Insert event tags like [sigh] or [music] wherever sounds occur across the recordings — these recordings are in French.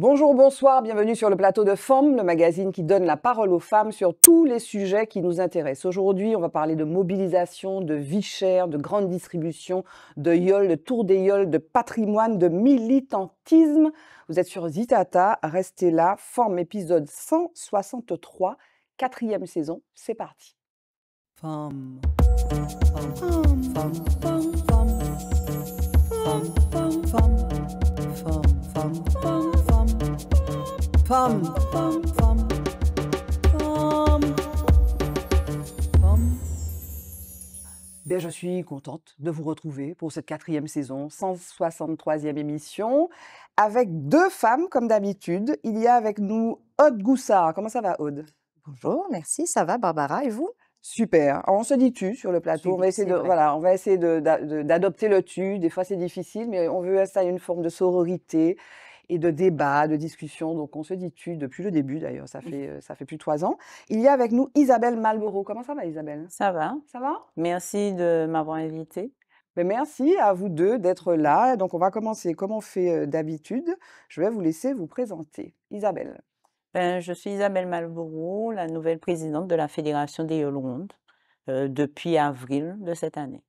Bonjour, bonsoir, bienvenue sur le plateau de Femmes, le magazine qui donne la parole aux femmes sur tous les sujets qui nous intéressent. Aujourd'hui, on va parler de mobilisation, de vie chère, de grande distribution, de yol, de tour des yoles, de patrimoine, de militantisme. Vous êtes sur Zitata, restez là, Forme épisode 163, quatrième saison, c'est parti. Femme. Bien, je suis contente de vous retrouver pour cette quatrième saison, 163e émission, avec deux femmes comme d'habitude. Il y a avec nous Aude Goussard. Comment ça va, Aude Bonjour, merci, ça va, Barbara, et vous Super. on se dit tu sur le plateau. On va essayer voilà, on va essayer d'adopter le tu. Des fois, c'est difficile, mais on veut installer une forme de sororité et de débats, de discussions. Donc on se dit tu depuis le début d'ailleurs, ça fait, euh, ça fait plus de trois ans. Il y a avec nous Isabelle Malboro. Comment ça va Isabelle Ça va. Ça va Merci de m'avoir invitée. Mais ben, merci à vous deux d'être là. Donc on va commencer comme on fait euh, d'habitude. Je vais vous laisser vous présenter. Isabelle. Ben, je suis Isabelle Malboro, la nouvelle présidente de la Fédération des Yolondes euh, depuis avril de cette année.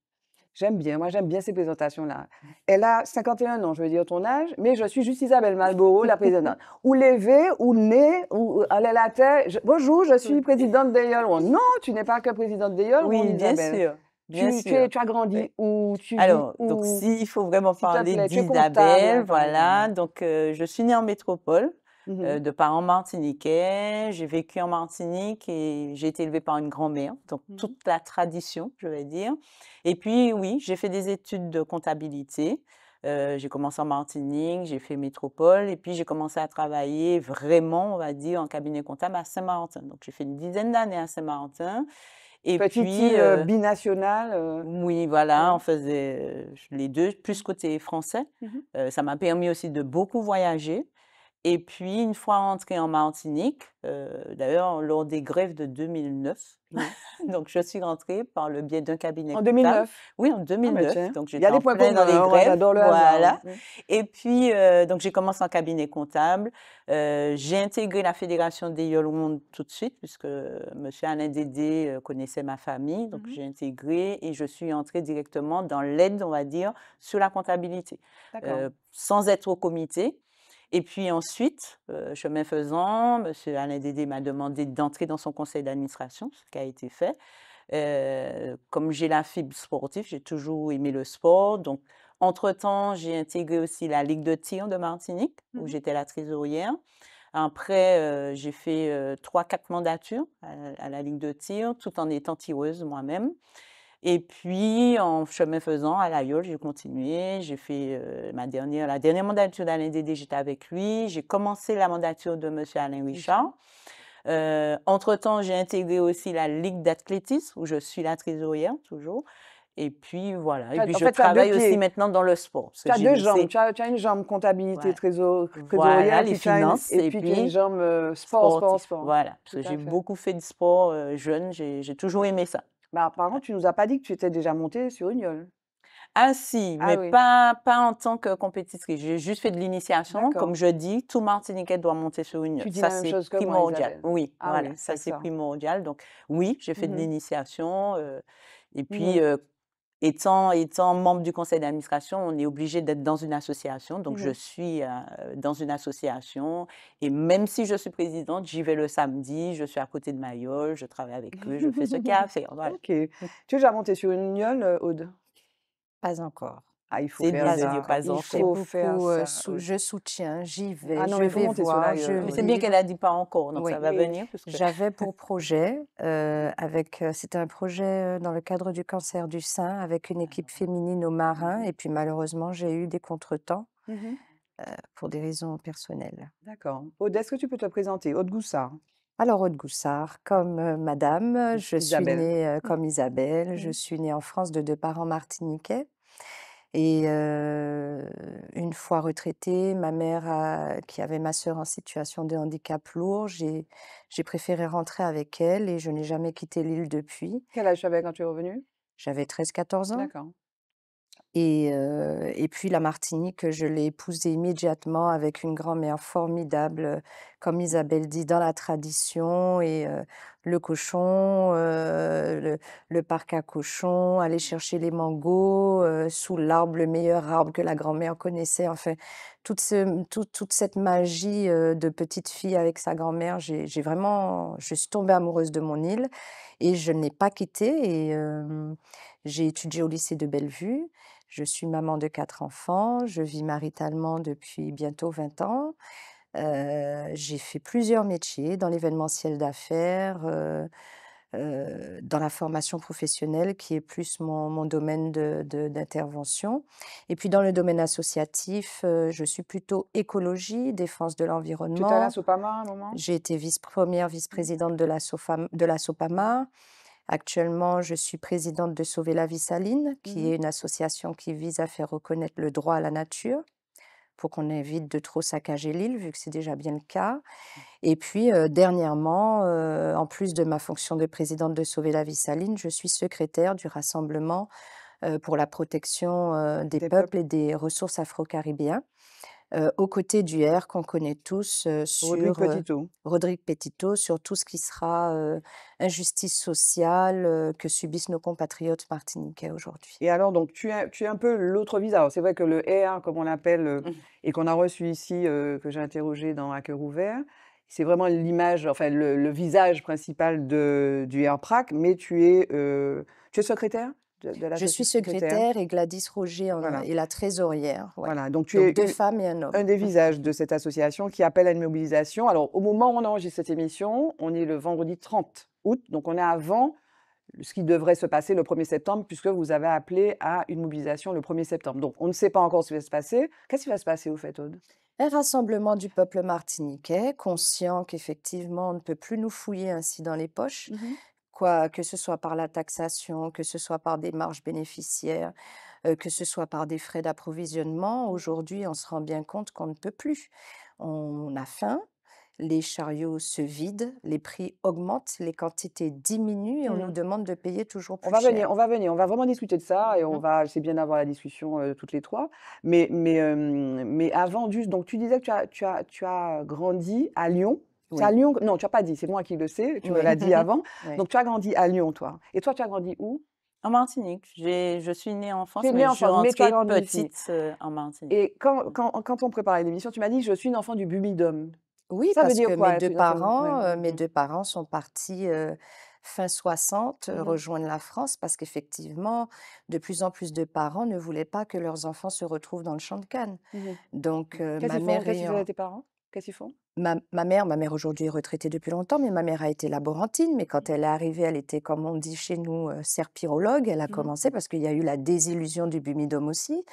J'aime bien, moi j'aime bien ces présentations-là. Elle a 51 ans, je veux dire ton âge, mais je suis juste Isabelle Malboro, la présidente. [laughs] ou levée, ou née, ou à la tête. bonjour, je suis présidente de oh Non, tu n'es pas que présidente de Oui, bien sûr. tu, Tu, as grandi ou tu Alors, donc s'il faut vraiment parler d'Isabelle, hein, voilà. Donc euh, je suis née en métropole. Euh, mmh de parents martiniquais. J'ai vécu en Martinique et j'ai été élevée par une grand-mère, donc mmh toute la tradition, je vais dire. Et puis, oui, j'ai fait des études de comptabilité. Euh, j'ai commencé en Martinique, j'ai fait métropole, et puis j'ai commencé à travailler vraiment, on va dire, en cabinet comptable à Saint-Martin. Donc j'ai fait une dizaine d'années à Saint-Martin. Et puis, euh, binationale. Oui, voilà, on faisait les deux, plus côté français. Mmh ça m'a permis aussi de beaucoup voyager. Et puis, une fois entrée en Martinique, euh, d'ailleurs, lors des grèves de 2009, [laughs] donc je suis rentrée par le biais d'un cabinet. En 2009 Oui, en 2009. Ah, donc, j'étais des points dans les hein, grèves. Voilà. Hein. Mmh. Et puis, euh, donc j'ai commencé en cabinet comptable. Euh, j'ai intégré la Fédération des monde tout de suite, puisque M. Alain Dédé connaissait ma famille. Donc, mmh j'ai intégré et je suis entrée directement dans l'aide, on va dire, sur la comptabilité. sans être au comité. Et puis ensuite, euh, chemin faisant, M. Alain Dédé m'a demandé d'entrer dans son conseil d'administration, ce qui a été fait. Euh, comme j'ai la fibre sportive, j'ai toujours aimé le sport. Donc, entre-temps, j'ai intégré aussi la Ligue de tir de Martinique, où mmh j'étais la trésorière. Après, euh, j'ai fait trois, quatre mandatures à, la Ligue de tir, tout en étant tireuse moi-même. Et puis, en chemin faisant, à l'AIOL, j'ai continué. J'ai fait euh, ma dernière, la dernière mandature d'Alain Dédé, j'étais avec lui. J'ai commencé la mandature de M. Alain Richard. Euh, entre-temps, j'ai intégré aussi la Ligue d'athlétisme, où je suis la trésorière toujours. Et puis voilà. Et puis je travaille aussi maintenant dans le sport. Tu as deux jambes. Tu as, une jambe comptabilité trésor, trésorière, et, puis, une jambe euh, sport, sport, sport, Voilà. Parce que j'ai beaucoup fait de sport jeune. J'ai toujours aimé ça. Bah, par contre, tu nous as pas dit que tu étais déjà montée sur une yole. Ah si, ah mais pas, pas en tant que compétitrice. J'ai juste fait de l'initiation. Comme je dis, tout Martiniquais doit monter sur une yole. Tu dis ça, c'est primordial. Moi, ah oui, voilà, ça c'est primordial. Donc oui, j'ai fait de mmh l'initiation. Euh, et mmh puis, Étant, étant, membre du conseil d'administration, on est obligé d'être dans une association. Donc, je mmh suis euh, dans une association. Et même si je suis présidente, j'y vais le samedi, je suis à côté de Mayol, je travaille avec eux, je fais ce qu'il y a Tu es déjà monté sur une yole, euh, Aude Pas encore. Ah, il faut faire il euh, je soutiens, j'y vais, ah je vais voir. C'est bien qu'elle a dit pas encore, donc ça va venir. J'avais pour projet, euh, avec, euh, c'était un projet dans le cadre du cancer du sein, avec une équipe féminine aux marins, mmh et puis malheureusement, j'ai eu des contretemps. Mmh pour des raisons personnelles. D'accord. Aude, est-ce que tu peux te présenter Aude Goussard. Alors, Aude Goussard, comme madame, je suis née mmh. comme Isabelle. Je suis née en France de deux parents martiniquais. Et une fois retraitée, ma mère qui avait ma sœur en situation de handicap lourd, j'ai j'ai préféré rentrer avec elle et je n'ai jamais quitté l'île depuis. Quel âge tu avais quand tu es revenue? J'avais 13-14 ans. D'accord. Et et puis la Martinique, je l'ai épousée immédiatement avec une grand-mère formidable, comme Isabelle dit, dans la tradition et le cochon, euh, le, parc à cochons, aller chercher les mangos euh, sous l'arbre, le meilleur arbre que la grand-mère connaissait. Enfin, toute, toute cette magie euh, de petite fille avec sa grand-mère, j'ai, vraiment, je suis tombée amoureuse de mon île et je ne l'ai pas quittée. Et j'ai étudié au lycée de Bellevue. Je suis maman de quatre enfants. Je vis maritalement depuis bientôt 20 ans j'ai fait plusieurs métiers dans l'événementiel d'affaires, dans la formation professionnelle qui est plus mon domaine d'intervention et puis dans le domaine associatif, je suis plutôt écologie, défense de l'environnement. Tu étais à la Sopama à un moment? J'ai été vice première mmh. vice-présidente de la de Sopama. Actuellement, je suis présidente de Sauver la vie Saline, qui mmh. est une association qui vise à faire reconnaître le droit à la nature pour qu'on évite de trop saccager l'île, vu que c'est déjà bien le cas. Mmh. Et puis, euh, dernièrement, euh, en plus de ma fonction de présidente de Sauver la vie Saline, je suis secrétaire du Rassemblement euh, pour la protection des, des, peuples et des ressources afro-caribéens. Euh, aux côtés du R qu'on connaît tous euh, sur euh, Rodrigue Petito. sur tout ce qui sera injustice sociale que subissent nos compatriotes martiniquais aujourd'hui. Et alors donc tu es, un peu l'autre visage. C'est vrai que le R comme on l'appelle mmh. et qu'on a reçu ici que j'ai interrogé dans cœur ouvert c'est vraiment l'image, enfin le, visage principal de, du prac mais tu es, tu es secrétaire je suis secrétaire et Gladys Roger est la trésorière. Voilà, donc tu es deux femmes et un homme. Un des visages de cette association qui appelle à une mobilisation. Alors, au moment où on enregistre cette émission, on est le vendredi 30 août, donc on est avant ce qui devrait se passer le 1er septembre, puisque vous avez appelé à une mobilisation le 1er septembre. Donc, on ne sait pas encore ce qui va se passer. Qu'est-ce qui va se passer, au fait, Aude un rassemblement du peuple martiniquais, conscient qu'effectivement on ne peut plus nous fouiller ainsi dans les poches, mhm que ce soit par la taxation, que ce soit par des marges bénéficiaires, que ce soit par des frais d'approvisionnement, aujourd'hui, on se rend bien compte qu'on ne peut plus. On a faim, les chariots se vident, les prix augmentent, les quantités diminuent et on nous mmh. demande de payer toujours plus on va Venir, on va venir, on va vraiment discuter de ça et on mmh. va, c'est bien d'avoir la discussion toutes les trois. Mais, avant, juste, donc tu disais que tu as grandi à Lyon à Lyon. Non, tu n'as pas dit, c'est moi qui le sais, tu me l'as dit avant. [laughs] Donc, tu as grandi à Lyon, toi. Et toi, tu as grandi où En Martinique. Je suis née en France, mais je suis petite euh, en Martinique. Et quand, quand, quand on préparait l'émission, tu m'as dit, je suis une enfant du Bumidum. Oui, ça parce veut dire que quoi, mes, deux parents, euh, mes mmh. deux parents sont partis... Euh, fin 60 mmh. rejoindre la France parce qu'effectivement, de plus en plus de parents ne voulaient pas que leurs enfants se retrouvent dans le champ de Cannes. Mmh Donc, ma mère. Qu'est-ce que tes parents Qu'est-ce qu'ils font ma, mère, ma mère aujourd'hui est retraitée depuis longtemps, mais ma mère a été laborantine. Mais quand mmh. elle est arrivée, elle était, comme on dit chez nous, serpirologue. Elle a mmh. commencé parce qu'il y a eu la désillusion du bumidome aussi.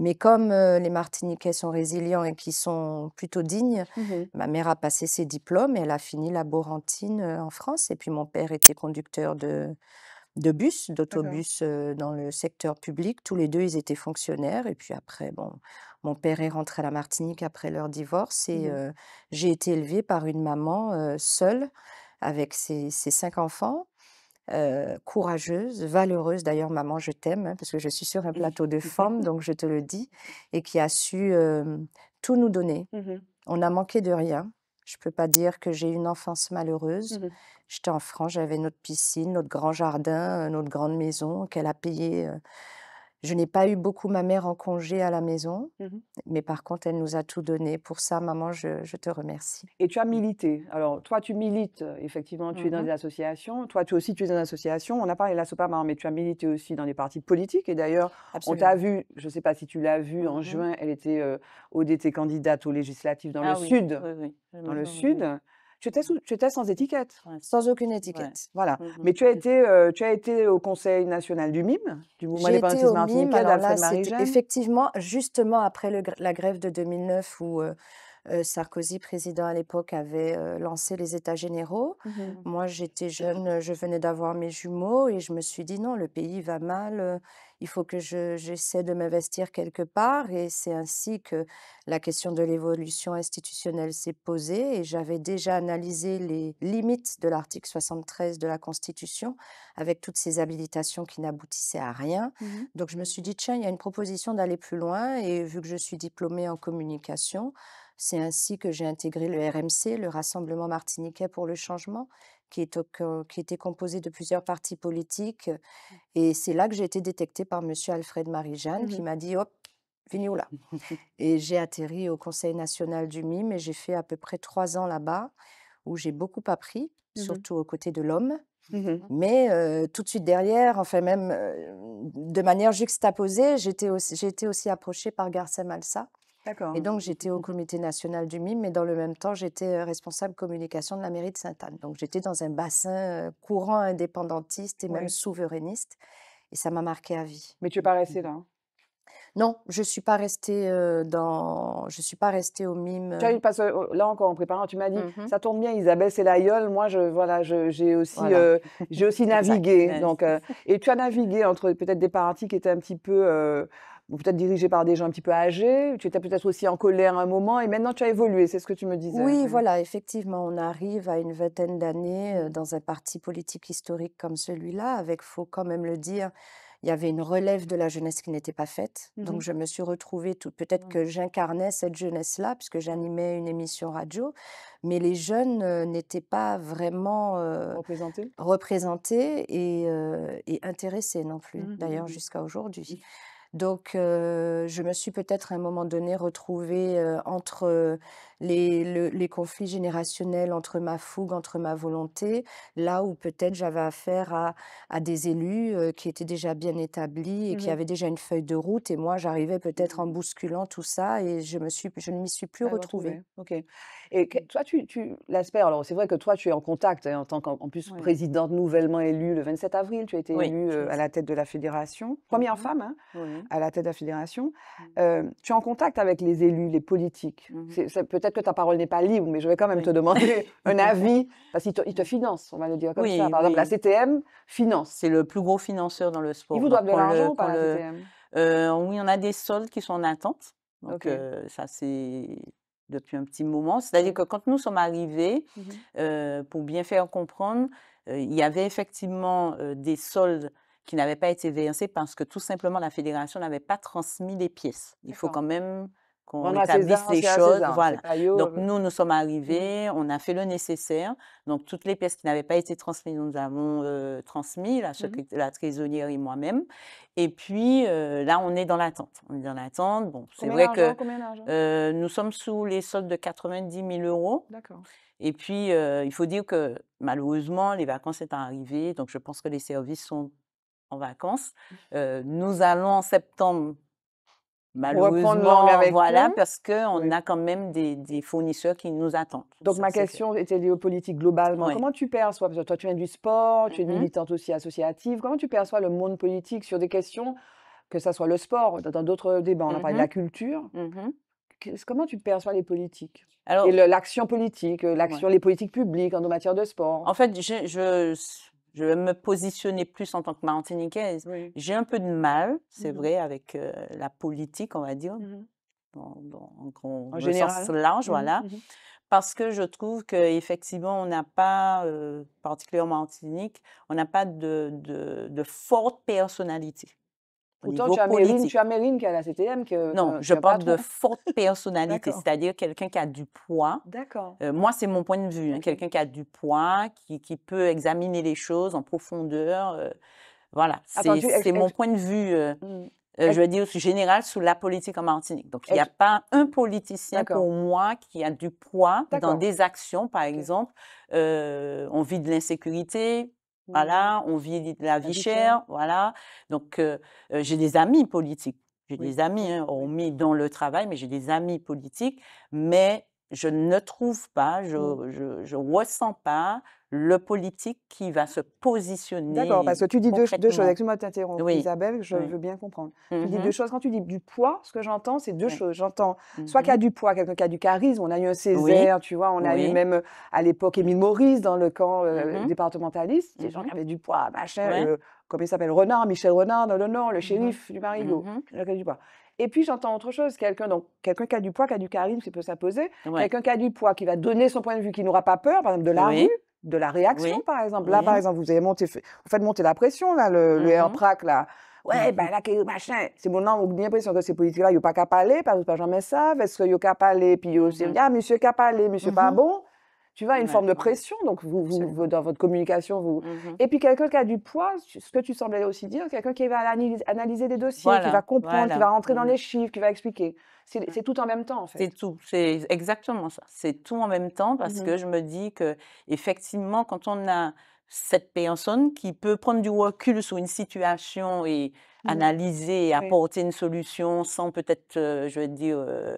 Mais comme les Martiniquais sont résilients et qui sont plutôt dignes, mmh ma mère a passé ses diplômes et elle a fini laborantine en France. Et puis mon père était conducteur de, bus, d'autobus dans le secteur public. Tous les deux, ils étaient fonctionnaires. Et puis après, bon, mon père est rentré à la Martinique après leur divorce et mmh j'ai été élevée par une maman seule avec ses, cinq enfants. courageuse, valeureuse. D'ailleurs, maman, je t'aime, hein, parce que je suis sur un plateau de femmes, [laughs] donc je te le dis, et qui a su tout nous donner. Mmh On a manqué de rien. Je ne peux pas dire que j'ai eu une enfance malheureuse. Mmh J'étais en France, j'avais notre piscine, notre grand jardin, notre grande maison qu'elle a payée. Je n'ai pas eu beaucoup ma mère en congé à la maison, mmh mais par contre, elle nous a tout donné. Pour ça, maman, je, te remercie. Et tu as milité. Alors, toi, tu milites, euh, effectivement, tu es dans mmh des associations. Toi, tu aussi, tu es dans des associations. On a parlé de la SOPAMAR, mais tu as milité aussi dans des partis politiques. Et d'ailleurs, on t'a vu, je ne sais pas si tu l'as vu, en mmh juin, elle était, euh, candidate aux législatives dans ah le Sud. Oui, oui. Dans le Sud. Tu étais, sans étiquette. Sans aucune étiquette. Voilà. Mmh Mais tu as, été, euh, tu as été au Conseil national du MIM, du mouvement des été au MIME, alors là, Effectivement, justement après la grève de 2009 où euh, Sarkozy, président à l'époque, avait lancé les États généraux. Mmh Moi, j'étais jeune, je venais d'avoir mes jumeaux et je me suis dit non, le pays va mal, il faut que j'essaie de m'investir quelque part. Et c'est ainsi que la question de l'évolution institutionnelle s'est posée et j'avais déjà analysé les limites de l'article 73 de la Constitution avec toutes ces habilitations qui n'aboutissaient à rien. Mmh Donc, je me suis dit, tiens, il y a une proposition d'aller plus loin et vu que je suis diplômée en communication, c'est ainsi que j'ai intégré le RMC, le Rassemblement martiniquais pour le changement, qui, était composé de plusieurs partis politiques. Et c'est là que j'ai été détectée par M. Alfred Marie-Jeanne, qui mmh m'a dit, hop, où là. et j'ai atterri au Conseil national du MIM. et j'ai fait à peu près trois ans là-bas, où j'ai beaucoup appris, mmh surtout aux côtés de l'homme. Mmh mais tout de suite derrière, enfin même de manière juxtaposée, j'ai été aussi, approchée par Garcem malsa et donc, j'étais au comité national du MIM, mais dans le même temps, j'étais euh, responsable communication de la mairie de Sainte-Anne. Donc, j'étais dans un bassin euh, courant indépendantiste et même souverainiste. Et ça m'a marqué à vie. Mais tu paraissais pas restée mmh. là hein non, je suis pas restée dans, je suis pas restée au mime. Oh, là encore en préparant, tu m'as dit mmh ça tourne bien, Isabelle c'est l'aïeul, moi je voilà, j'ai aussi j'ai aussi [laughs] navigué donc et tu as navigué entre peut-être des partis qui étaient un petit peu peut-être dirigé par des gens un petit peu âgés, tu étais peut-être aussi en colère à un moment, et maintenant tu as évolué, c'est ce que tu me disais. Oui, hein. voilà, effectivement, on arrive à une vingtaine d'années dans un parti politique historique comme celui-là, avec, faut quand même le dire, il y avait une relève de la jeunesse qui n'était pas faite. Mmh Donc je me suis retrouvée, tout, peut-être que j'incarnais cette jeunesse-là, puisque j'animais une émission radio, mais les jeunes euh, n'étaient pas vraiment euh, représentés. et, euh, intéressés non plus, mmh mmh d'ailleurs jusqu'à aujourd'hui. Donc, je me suis peut-être à un moment donné retrouvée entre les, conflits générationnels, entre ma fougue, entre ma volonté, là où peut-être j'avais affaire à, des élus qui étaient déjà bien établis et qui mmh avaient déjà une feuille de route. Et moi, j'arrivais peut-être en bousculant tout ça et je, suis, je ne m'y suis plus retrouvée. Et mmh. toi, tu, l'as alors c'est vrai que toi, tu es en contact hein, en tant qu'en plus présidente nouvellement élue le 27 avril, tu as été élue euh, mmh hein, à la tête de la fédération, première femme euh, à la tête de la fédération. tu es en contact avec les élus, les politiques. Mmh peut-être que ta parole n'est pas libre, mais je vais quand même te demander [laughs] un avis, parce qu'ils te, te, financent, on va le dire comme ça. Par exemple, la CTM finance. C'est le plus gros financeur dans le sport. Ils vous doivent de l'argent la CTM euh, oui, on a des soldes qui sont en attente. Donc, ça, c'est depuis un petit moment. C'est-à-dire que quand nous sommes arrivés, mmh euh, pour bien faire comprendre, euh, il y avait effectivement euh, des soldes qui n'avaient pas été versés parce que tout simplement la fédération n'avait pas transmis les pièces. Il faut quand même qu'on établisse les choses. Voilà. Donc euh, nous, nous sommes mm. arrivés, on a fait le nécessaire. Donc toutes les pièces qui n'avaient pas été transmises, nous avons transmises, euh, transmis, la, mm. la trésorière et moi-même. Et puis euh, là, on est dans l'attente. On est dans l'attente. Bon, c'est vrai que nous sommes sous les soldes de 90 000 euros. D'accord. Et puis, il faut dire que malheureusement, les vacances sont arrivées, donc je pense que les services sont en vacances. nous allons en septembre Malheureusement, voilà, parce qu'on on a quand même des, des, fournisseurs qui nous attendent. Donc, ma question était liée aux politiques globalement. Comment tu perçois, parce que toi, tu viens du sport, tu es une mmh militante aussi associative, comment tu perçois le monde politique sur des questions, que ce soit le sport, dans d'autres débats, on a mmh parlé de la culture, mmh comment tu perçois les politiques Alors, Et l'action politique, euh, l'action, les politiques publiques en matière de sport En fait, je, je vais me positionner plus en tant que Martiniquaise. J'ai un peu de mal, c'est mmh vrai, avec euh, la politique, on va dire, dans, mmh dans, en, sens large, mmh voilà. Parce que je trouve qu'effectivement, on n'a pas, euh, particulièrement en Martinique, on n'a pas de, de, forte personnalité. Pourtant, tu, as Mérine tu qui qu'à la CTM. non, euh, je parle de forte personnalité, c'est-à-dire quelqu'un qui a du poids. D'accord. Euh, moi, c'est mon point de vue. Hein, quelqu'un qui a du poids, qui, qui, peut examiner les choses en profondeur. Euh, voilà, c'est mon point de vue. Mmh. je veux dire, général sur la politique en Martinique. Donc, il n'y a pas un politicien pour moi qui a du poids dans des actions, par exemple. on vit de l'insécurité, voilà, on vit la vie, chère, voilà. Donc, j'ai des amis politiques. J'ai des amis, hein, on met dans le travail, mais j'ai des amis politiques. Mais je ne trouve pas, mmh. je ne ressens pas le politique qui va se positionner. D'accord, parce que tu dis deux, choses. Excuse-moi de t'interrompre, Isabelle, je veux bien comprendre. Tu dis mm-hmm. deux choses. Quand tu dis du poids, ce que j'entends, c'est deux choses. J'entends mm-hmm. soit qu'il y a du poids, quelqu'un qui a du charisme. On a eu un Césaire, tu vois, on a eu même à l'époque Émile Maurice dans le camp euh, mm-hmm. départementaliste, des gens qui avaient du poids, machin, chère euh, comment il s'appelle Renard, Michel Renard non, le non, le shérif du Marigot, quelqu'un du poids. Et puis j'entends autre chose, quelqu'un quelqu'un qui a du poids, qui a du charisme, qui peut s'imposer, quelqu'un qui a du poids, qui va donner son point de vue, qui n'aura pas peur, par exemple de la rue, de la réaction, par exemple. Là, par exemple, vous, avez monté, faites monter la pression, là, le, mm le mmh prac, là. Ouais, mmh. ben là, que, machin. C'est mon nom, avez l'impression que ces politiques-là, il ils a pas qu'à parler, parce que jamais ça, Est-ce qu'ils n'ont qu'à parler, puis ils aussi, mmh ah, monsieur qu'à parler, monsieur pas bon. Tu vois, une forme de pression, donc vous, dans votre communication, vous. Et puis quelqu'un qui a du poids, ce que tu semblais aussi dire, quelqu'un qui va analyser, des dossiers, qui va comprendre, qui va rentrer dans les chiffres, qui va expliquer. Mmh. C'est tout en même temps, en fait. C'est tout. C'est exactement ça. C'est tout en même temps mmh parce que je me dis que effectivement, quand on a cette personne qui peut prendre du recul sur une situation et mmh analyser et apporter une solution sans peut-être, euh, je veux dire, euh,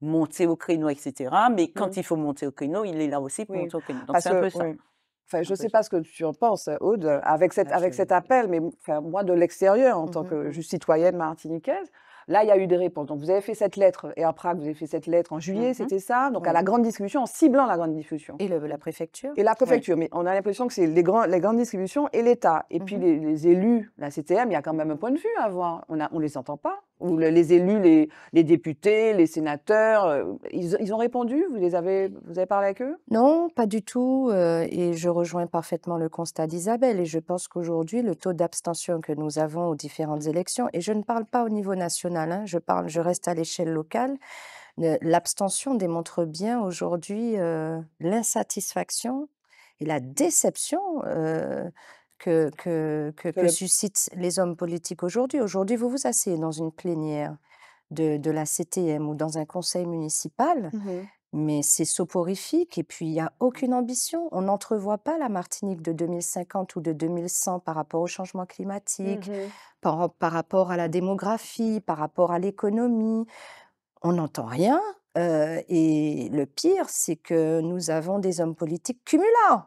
monter au créneau, etc. Mais quand il faut monter au créneau, il est là aussi pour monter au créneau. Donc c'est je ne sais pas ce que tu en penses, Aude, avec, avec cet appel, mais enfin, moi, de l'extérieur, en tant que juste citoyenne martiniquaise, Là, il y a eu des réponses. Donc, vous avez fait cette lettre, et à Prague, vous avez fait cette lettre en juillet, mhm. c'était ça. Donc, à la grande distribution, en ciblant la grande distribution. Et la préfecture. Et la préfecture. Mais on a l'impression que c'est les, grandes distributions et l'État. Et puis, mhm. les, élus, la CTM, il y a quand même un point de vue à avoir. On ne on les entend pas. Ou les élus, les, députés, les sénateurs, euh, ils, ont répondu Vous les avez, vous avez parlé avec eux Non, pas du tout. Euh, et je rejoins parfaitement le constat d'Isabelle. Et je pense qu'aujourd'hui, le taux d'abstention que nous avons aux différentes élections, et je ne parle pas au niveau national, hein, je, reste à l'échelle locale, l'abstention démontre bien aujourd'hui euh, l'insatisfaction et la déception que, que, suscitent les hommes politiques aujourd'hui. Aujourd'hui, vous vous asseyez dans une plénière de, la CTM ou dans un conseil municipal, mmh mais c'est soporifique et puis il n'y a aucune ambition. On n'entrevoit pas la Martinique de 2050 ou de 2100 par rapport au changement mmh climatique, par, rapport à la démographie, par rapport à l'économie. On n'entend rien. Euh, et le pire, c'est que nous avons des hommes politiques cumulants.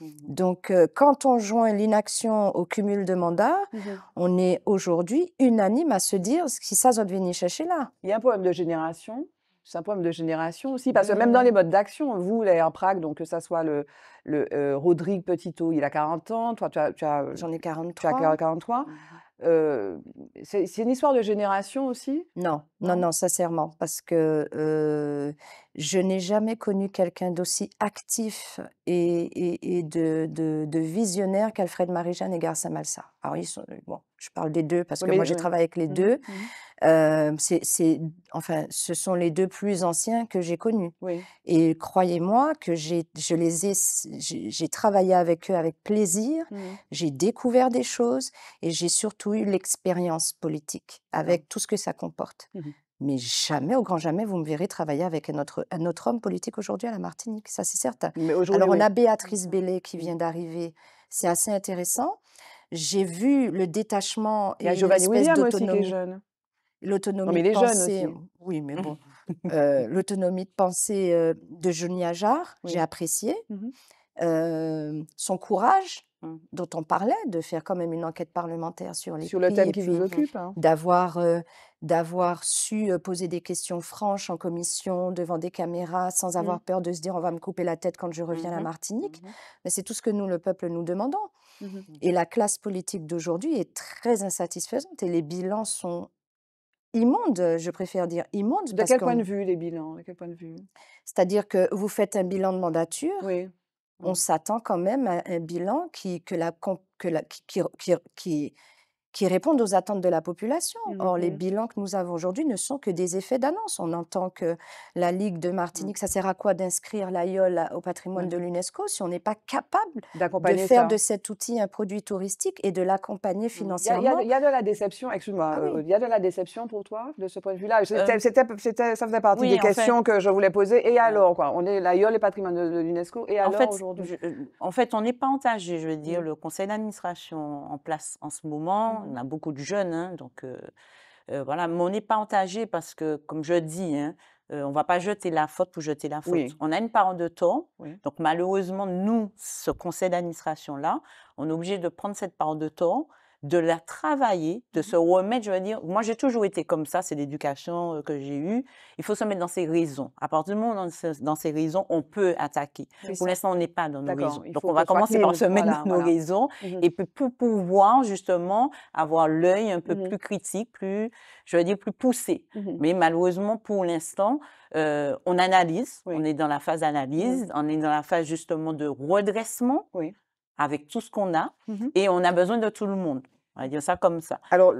Mmh. Donc, quand on joint l'inaction au cumul de mandats, mmh on est aujourd'hui unanime à se dire si ça doit venir chercher là. Il y a un problème de génération. C'est un problème de génération aussi, parce que même dans mmh. les modes d'action, vous, en Prague, donc que ça soit le, le Rodrigue Petitot, il a 40 ans, toi, tu as, j'en ai 43. Tu as c'est une histoire de génération aussi Non, non, non, sincèrement, parce que je n'ai jamais connu quelqu'un d'aussi actif et, de, visionnaire qu'Alfred Marie-Jeanne et Garça Malsa. Alors, ils sont, je parle des deux parce que moi j'ai travaillé avec les mmh deux. Mmh c'est, enfin, ce sont les deux plus anciens que j'ai connus. Et croyez-moi que j'ai, je les ai, j'ai, travaillé avec eux avec plaisir. Mmh j'ai découvert des choses et j'ai surtout eu l'expérience politique avec tout ce que ça comporte. Mais jamais, au grand jamais, vous me verrez travailler avec un autre, un homme politique aujourd'hui à la Martinique, ça c'est certain. Alors on a Béatrice Bellet qui vient d'arriver, c'est assez intéressant. J'ai vu le détachement et l'espèce d'autonomie. L'autonomie de pensée. Oui, mais bon. [laughs] euh, L'autonomie de pensée euh, de Johnny Ajar, j'ai apprécié. Mmh euh, son courage, Mmh. dont on parlait, de faire quand même une enquête parlementaire sur les sur le thème qui vous occupe, hein. d'avoir d'avoir su poser des questions franches en commission devant des caméras sans mmh. avoir peur de se dire on va me couper la tête quand je reviens à la mmh Martinique. Mais c'est tout ce que nous le peuple nous demandons. Et la classe politique d'aujourd'hui est très insatisfaisante et les bilans sont immondes, je préfère dire immondes. De quel point de vue les bilans C'est-à-dire que vous faites un bilan de mandature. Oui on mmh. s'attend quand même à un bilan qui, que la, que la, qui, qui, qui répondent aux attentes de la population. Mmh Or, les bilans que nous avons aujourd'hui ne sont que des effets d'annonce. On entend que la Ligue de mmh. Martinique, ça sert à quoi d'inscrire l'AIOL au patrimoine mmh. de l'UNESCO si on n'est pas capable de faire de cet outil un produit touristique et de l'accompagner financièrement Il y, a de la déception, excuse-moi, ah euh, il y a de la déception pour toi de ce point de vue-là. Euh. ça faisait partie des questions que je voulais poser. Et alors, quoi On est l'AIOL et patrimoine de, l'UNESCO, et alors aujourd'hui euh, En fait, on n'est pas entagé, je veux dire, le conseil d'administration en place en ce moment on a beaucoup de jeunes, hein, donc voilà. Mais on n'est pas entagé parce que, comme je dis, hein, on ne va pas jeter la faute pour jeter la faute. On a une part de temps. Donc malheureusement, nous, ce conseil d'administration-là, on est obligé de prendre cette part de temps de la travailler, de mmh se remettre, je veux dire, moi j'ai toujours été comme ça, c'est l'éducation euh, que j'ai eue. Il faut se mettre dans ses raisons. À partir du moment où dans ses raisons, on peut attaquer. Pour l'instant, on n'est pas dans nos raisons. Donc on va commencer par se mettre dans nos raisons mmh et pour pouvoir justement avoir l'œil un peu mmh plus critique, plus, je veux dire, plus poussé. Mais malheureusement, pour l'instant, euh, on analyse, on est dans la phase analyse, on est dans la phase justement de redressement. Oui avec tout ce qu'on a mmh et on a besoin de tout le monde. On va dire ça comme ça. Alors,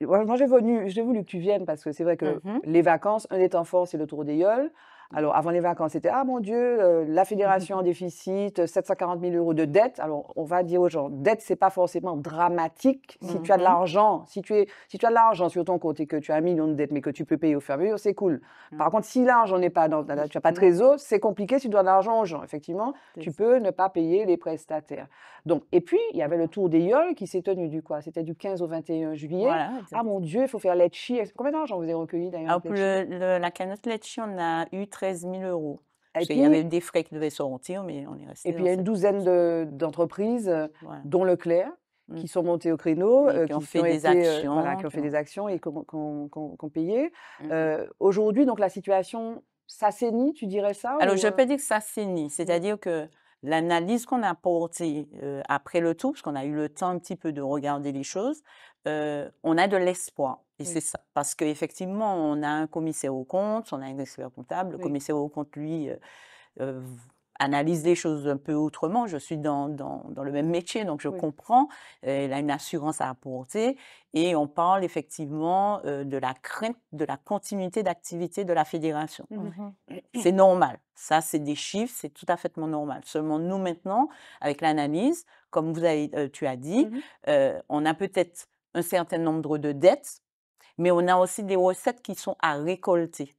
moi, j'ai voulu, que tu viennes parce que c'est vrai que mmh les vacances, un des temps forts, c'est le tour des yoles. Mmh. Alors, avant les vacances, c'était Ah mon Dieu, euh, la [laughs] fédération en déficit, 740 000 euros de dette. Alors, on va dire aux gens, dette, c'est pas forcément dramatique. Si tu as de mmh l'argent, si tu, si tu as de l'argent sur ton compte et que tu as un million de dettes, mais que tu peux payer au fur et à mesure, c'est cool. Mmh. Par contre, si l'argent n'est pas dans, tu n'as pas de réseau, c'est compliqué si tu dois de l'argent aux gens. Effectivement, tu peux ne pas payer les prestataires. Donc, et puis, il y avait le tour des yoles qui s'est tenu du quoi C'était du 15 au 21 juillet. ah mon Dieu, il faut faire l'etchi. Combien d'argent vous avez recueilli d'ailleurs la canotte on a eu 13 000 euros. il y avait des frais qui devaient se mais on est resté. Et puis il y a une douzaine d'entreprises, euh, dont Leclerc, mmh. qui sont montées au créneau, euh, qui, ont fait des euh, actions. qui ont fait des actions et qui ont, payé. Aujourd'hui, donc la situation s'assainit, tu dirais ça Alors je peux dire que ça s'assainit, mmh. c'est-à-dire que l'analyse qu'on a portée après le tout, parce qu'on a eu le temps un petit peu de regarder les choses, on a de l'espoir. Et c'est ça. Parce qu'effectivement, on a un commissaire aux comptes, on a un expert comptable. Le commissaire aux comptes, lui, analyse les choses un peu autrement. Je suis dans, le même métier, donc je comprends. il a une assurance à apporter. Et on parle effectivement de la crainte de la continuité d'activité de la fédération. Mmh c'est normal. Ça, c'est des chiffres, c'est tout à fait normal. Seulement, nous, maintenant, avec l'analyse, comme vous avez, tu as dit, mmh on a peut-être un certain nombre de dettes, mais on a aussi des recettes qui sont à récolter.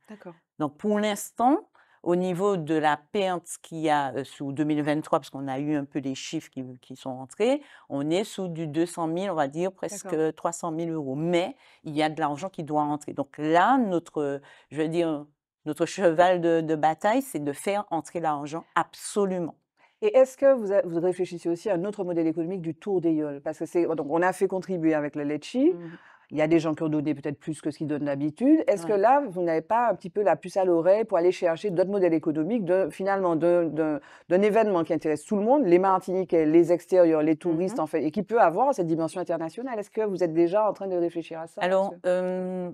Donc pour l'instant, au niveau de la perte qu'il y a euh, sous 2023, parce qu'on a eu un peu les chiffres qui, sont entrés, on est sous du 200 000, on va dire presque 300 000 euros. Mais il y a de l'argent qui doit entrer. Donc là, notre, je veux dire, notre cheval de, de bataille, c'est de faire entrer l'argent absolument. Et est-ce que vous, réfléchissez aussi à un autre modèle économique du tour des yoles Parce que c'est oh, donc on a fait contribuer avec le Letchi. Mmh il y a des gens qui ont donné peut-être plus que ce qu'ils donnent d'habitude. Est-ce que là, vous n'avez pas un petit peu la puce à l'oreille pour aller chercher d'autres modèles économiques, de, finalement, d'un événement qui intéresse tout le monde, les Martiniques, les extérieurs, les mmh touristes, en fait, et qui peut avoir cette dimension internationale Est-ce que vous êtes déjà en train de réfléchir à ça Alors,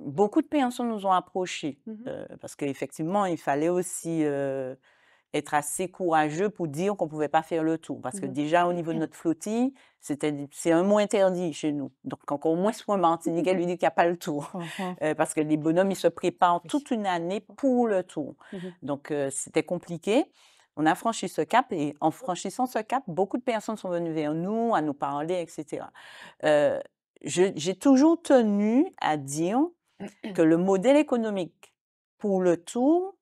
beaucoup de sont nous ont approchés, mmh euh, parce qu'effectivement, il fallait aussi. Euh, être assez courageux pour dire qu'on ne pouvait pas faire le tour. Parce que mmh. déjà, au niveau de notre flottille, c'est un mot interdit chez nous. Donc, encore moins ce moment Martiniquais lui dit qu'il n'y a pas le tour. Mmh [laughs] euh, parce que les bonhommes, ils se préparent toute une année pour le tour. Mmh Donc, euh, c'était compliqué. On a franchi ce cap et en franchissant ce cap, beaucoup de personnes sont venues vers nous, à nous parler, etc. Euh, j'ai toujours tenu à dire que le modèle économique pour le tour,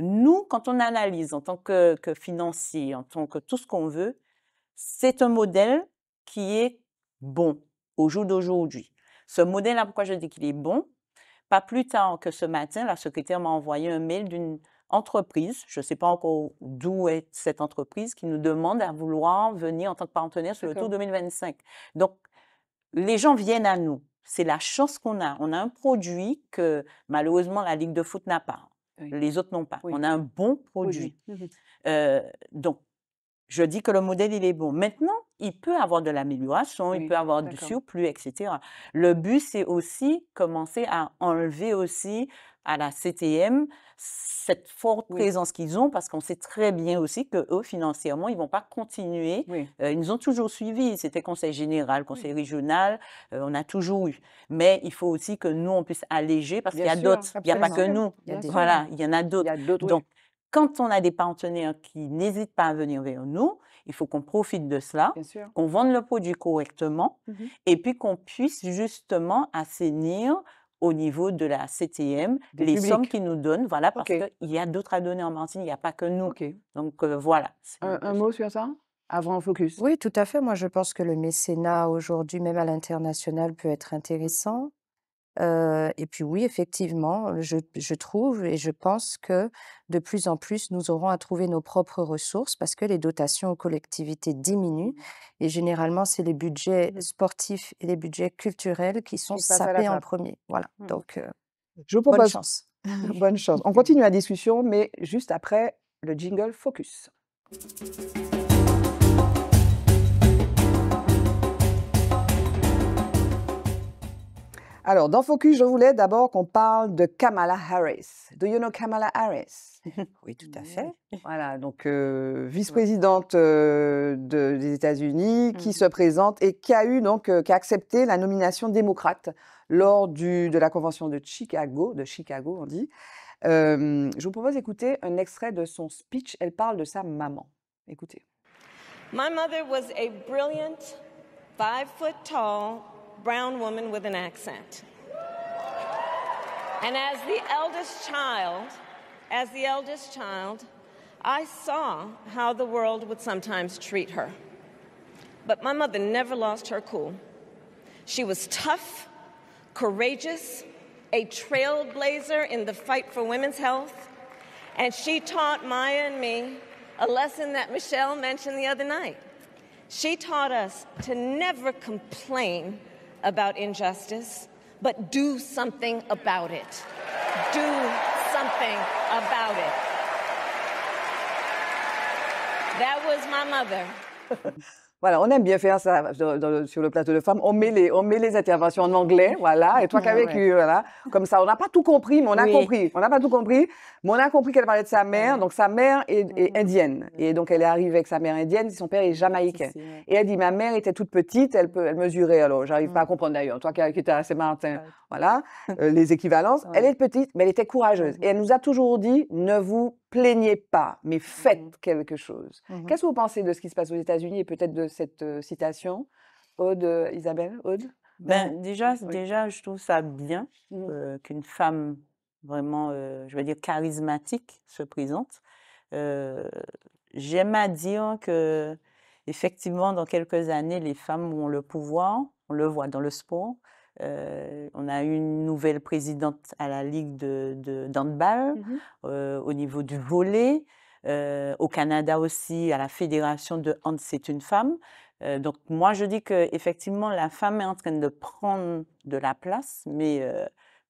nous, quand on analyse en tant que, que financier, en tant que tout ce qu'on veut, c'est un modèle qui est bon au jour d'aujourd'hui. Ce modèle-là, pourquoi je dis qu'il est bon Pas plus tard que ce matin, la secrétaire m'a envoyé un mail d'une entreprise, je ne sais pas encore d'où est cette entreprise, qui nous demande à vouloir venir en tant que partenaire sur le Tour 2025. Donc, les gens viennent à nous. C'est la chance qu'on a. On a un produit que malheureusement la Ligue de foot n'a pas les autres n'ont pas. On a un bon produit. Euh, donc, je dis que le modèle, il est bon. Maintenant, il peut avoir de l'amélioration, il peut avoir du surplus, etc. Le but, c'est aussi commencer à enlever aussi à la CTM cette forte présence qu'ils ont parce qu'on sait très bien aussi que financièrement ils vont pas continuer euh, ils nous ont toujours suivis c'était conseil général conseil régional euh, on a toujours eu mais il faut aussi que nous on puisse alléger parce qu'il y a d'autres il n'y a pas que nous voilà il y en a d'autres donc quand on a des partenaires qui n'hésitent pas à venir vers nous, il faut qu'on profite de cela, qu'on vende le produit correctement mmh et puis qu'on puisse justement assainir au niveau de la CTM les sommes qu'ils nous donnent, voilà, parce qu'il y a d'autres à donner en Martinique, il n'y a pas que nous. Donc euh, voilà. Un, mot sur ça avant Focus. Oui, tout à fait. Moi, je pense que le mécénat aujourd'hui, même à l'international, peut être intéressant et puis oui, effectivement, je, trouve et je pense que de plus en plus, nous aurons à trouver nos propres ressources parce que les dotations aux collectivités diminuent. Mmh. Et généralement, c'est les budgets mmh. sportifs et les budgets culturels qui sont sapés en premier. Voilà, mmh. donc bonne chance. [laughs] bonne chance. On continue la discussion, mais juste après le jingle focus. Alors, dans Focus, je voulais d'abord qu'on parle de Kamala Harris. Do you know Kamala Harris [laughs] Oui, tout à fait. [laughs] Voilà, donc euh, vice-présidente euh, des États-Unis, qui mmh se présente et qui a donc euh, qui a accepté la nomination démocrate lors du, de la convention de Chicago, de Chicago, on dit. je vous propose d'écouter un extrait de son speech. Elle parle de sa maman. Écoutez. My mother was a brilliant, five foot tall. brown woman with an accent. And as the eldest child, as the eldest child, I saw how the world would sometimes treat her. But my mother never lost her cool. She was tough, courageous, a trailblazer in the fight for women's health, and she taught Maya and me a lesson that Michelle mentioned the other night. She taught us to never complain about injustice, but do something about it. Do something about it. That was my mother. [laughs] Voilà, on aime bien faire ça sur le plateau de femmes. On met les, on met les interventions en anglais, voilà. Et toi qui as vécu, voilà. Comme ça, on n'a pas tout compris, mais on a compris. On n'a pas tout compris, mais on a compris qu'elle parlait de sa mère. Donc sa mère est, indienne, et donc elle est arrivée avec sa mère indienne. Son père est jamaïcain. Et elle dit ma mère était toute petite, elle peut, elle mesurait. Alors j'arrive pas à comprendre d'ailleurs. Toi qui, étais à martin voilà, euh, les [laughs] équivalences. Elle est petite, mais elle était courageuse. Et elle nous a toujours dit ne vous plaignez pas, mais mmh faites quelque chose. Mmh Qu'est-ce que vous pensez de ce qui se passe aux États-Unis et peut-être de cette euh, citation Aude, Isabelle, Aude ben, ben, déjà, déjà, je trouve ça bien mmh qu'une femme vraiment, euh, je veux dire, charismatique se présente. Euh, j'aime à dire que, effectivement, dans quelques années, les femmes ont le pouvoir, on le voit dans le sport, euh, on a une nouvelle présidente à la Ligue de, d'handball, mmh euh, au niveau du volet. Euh, au Canada aussi, à la fédération de hand, c'est une femme. donc moi, je dis que effectivement, la femme est en train de prendre de la place, mais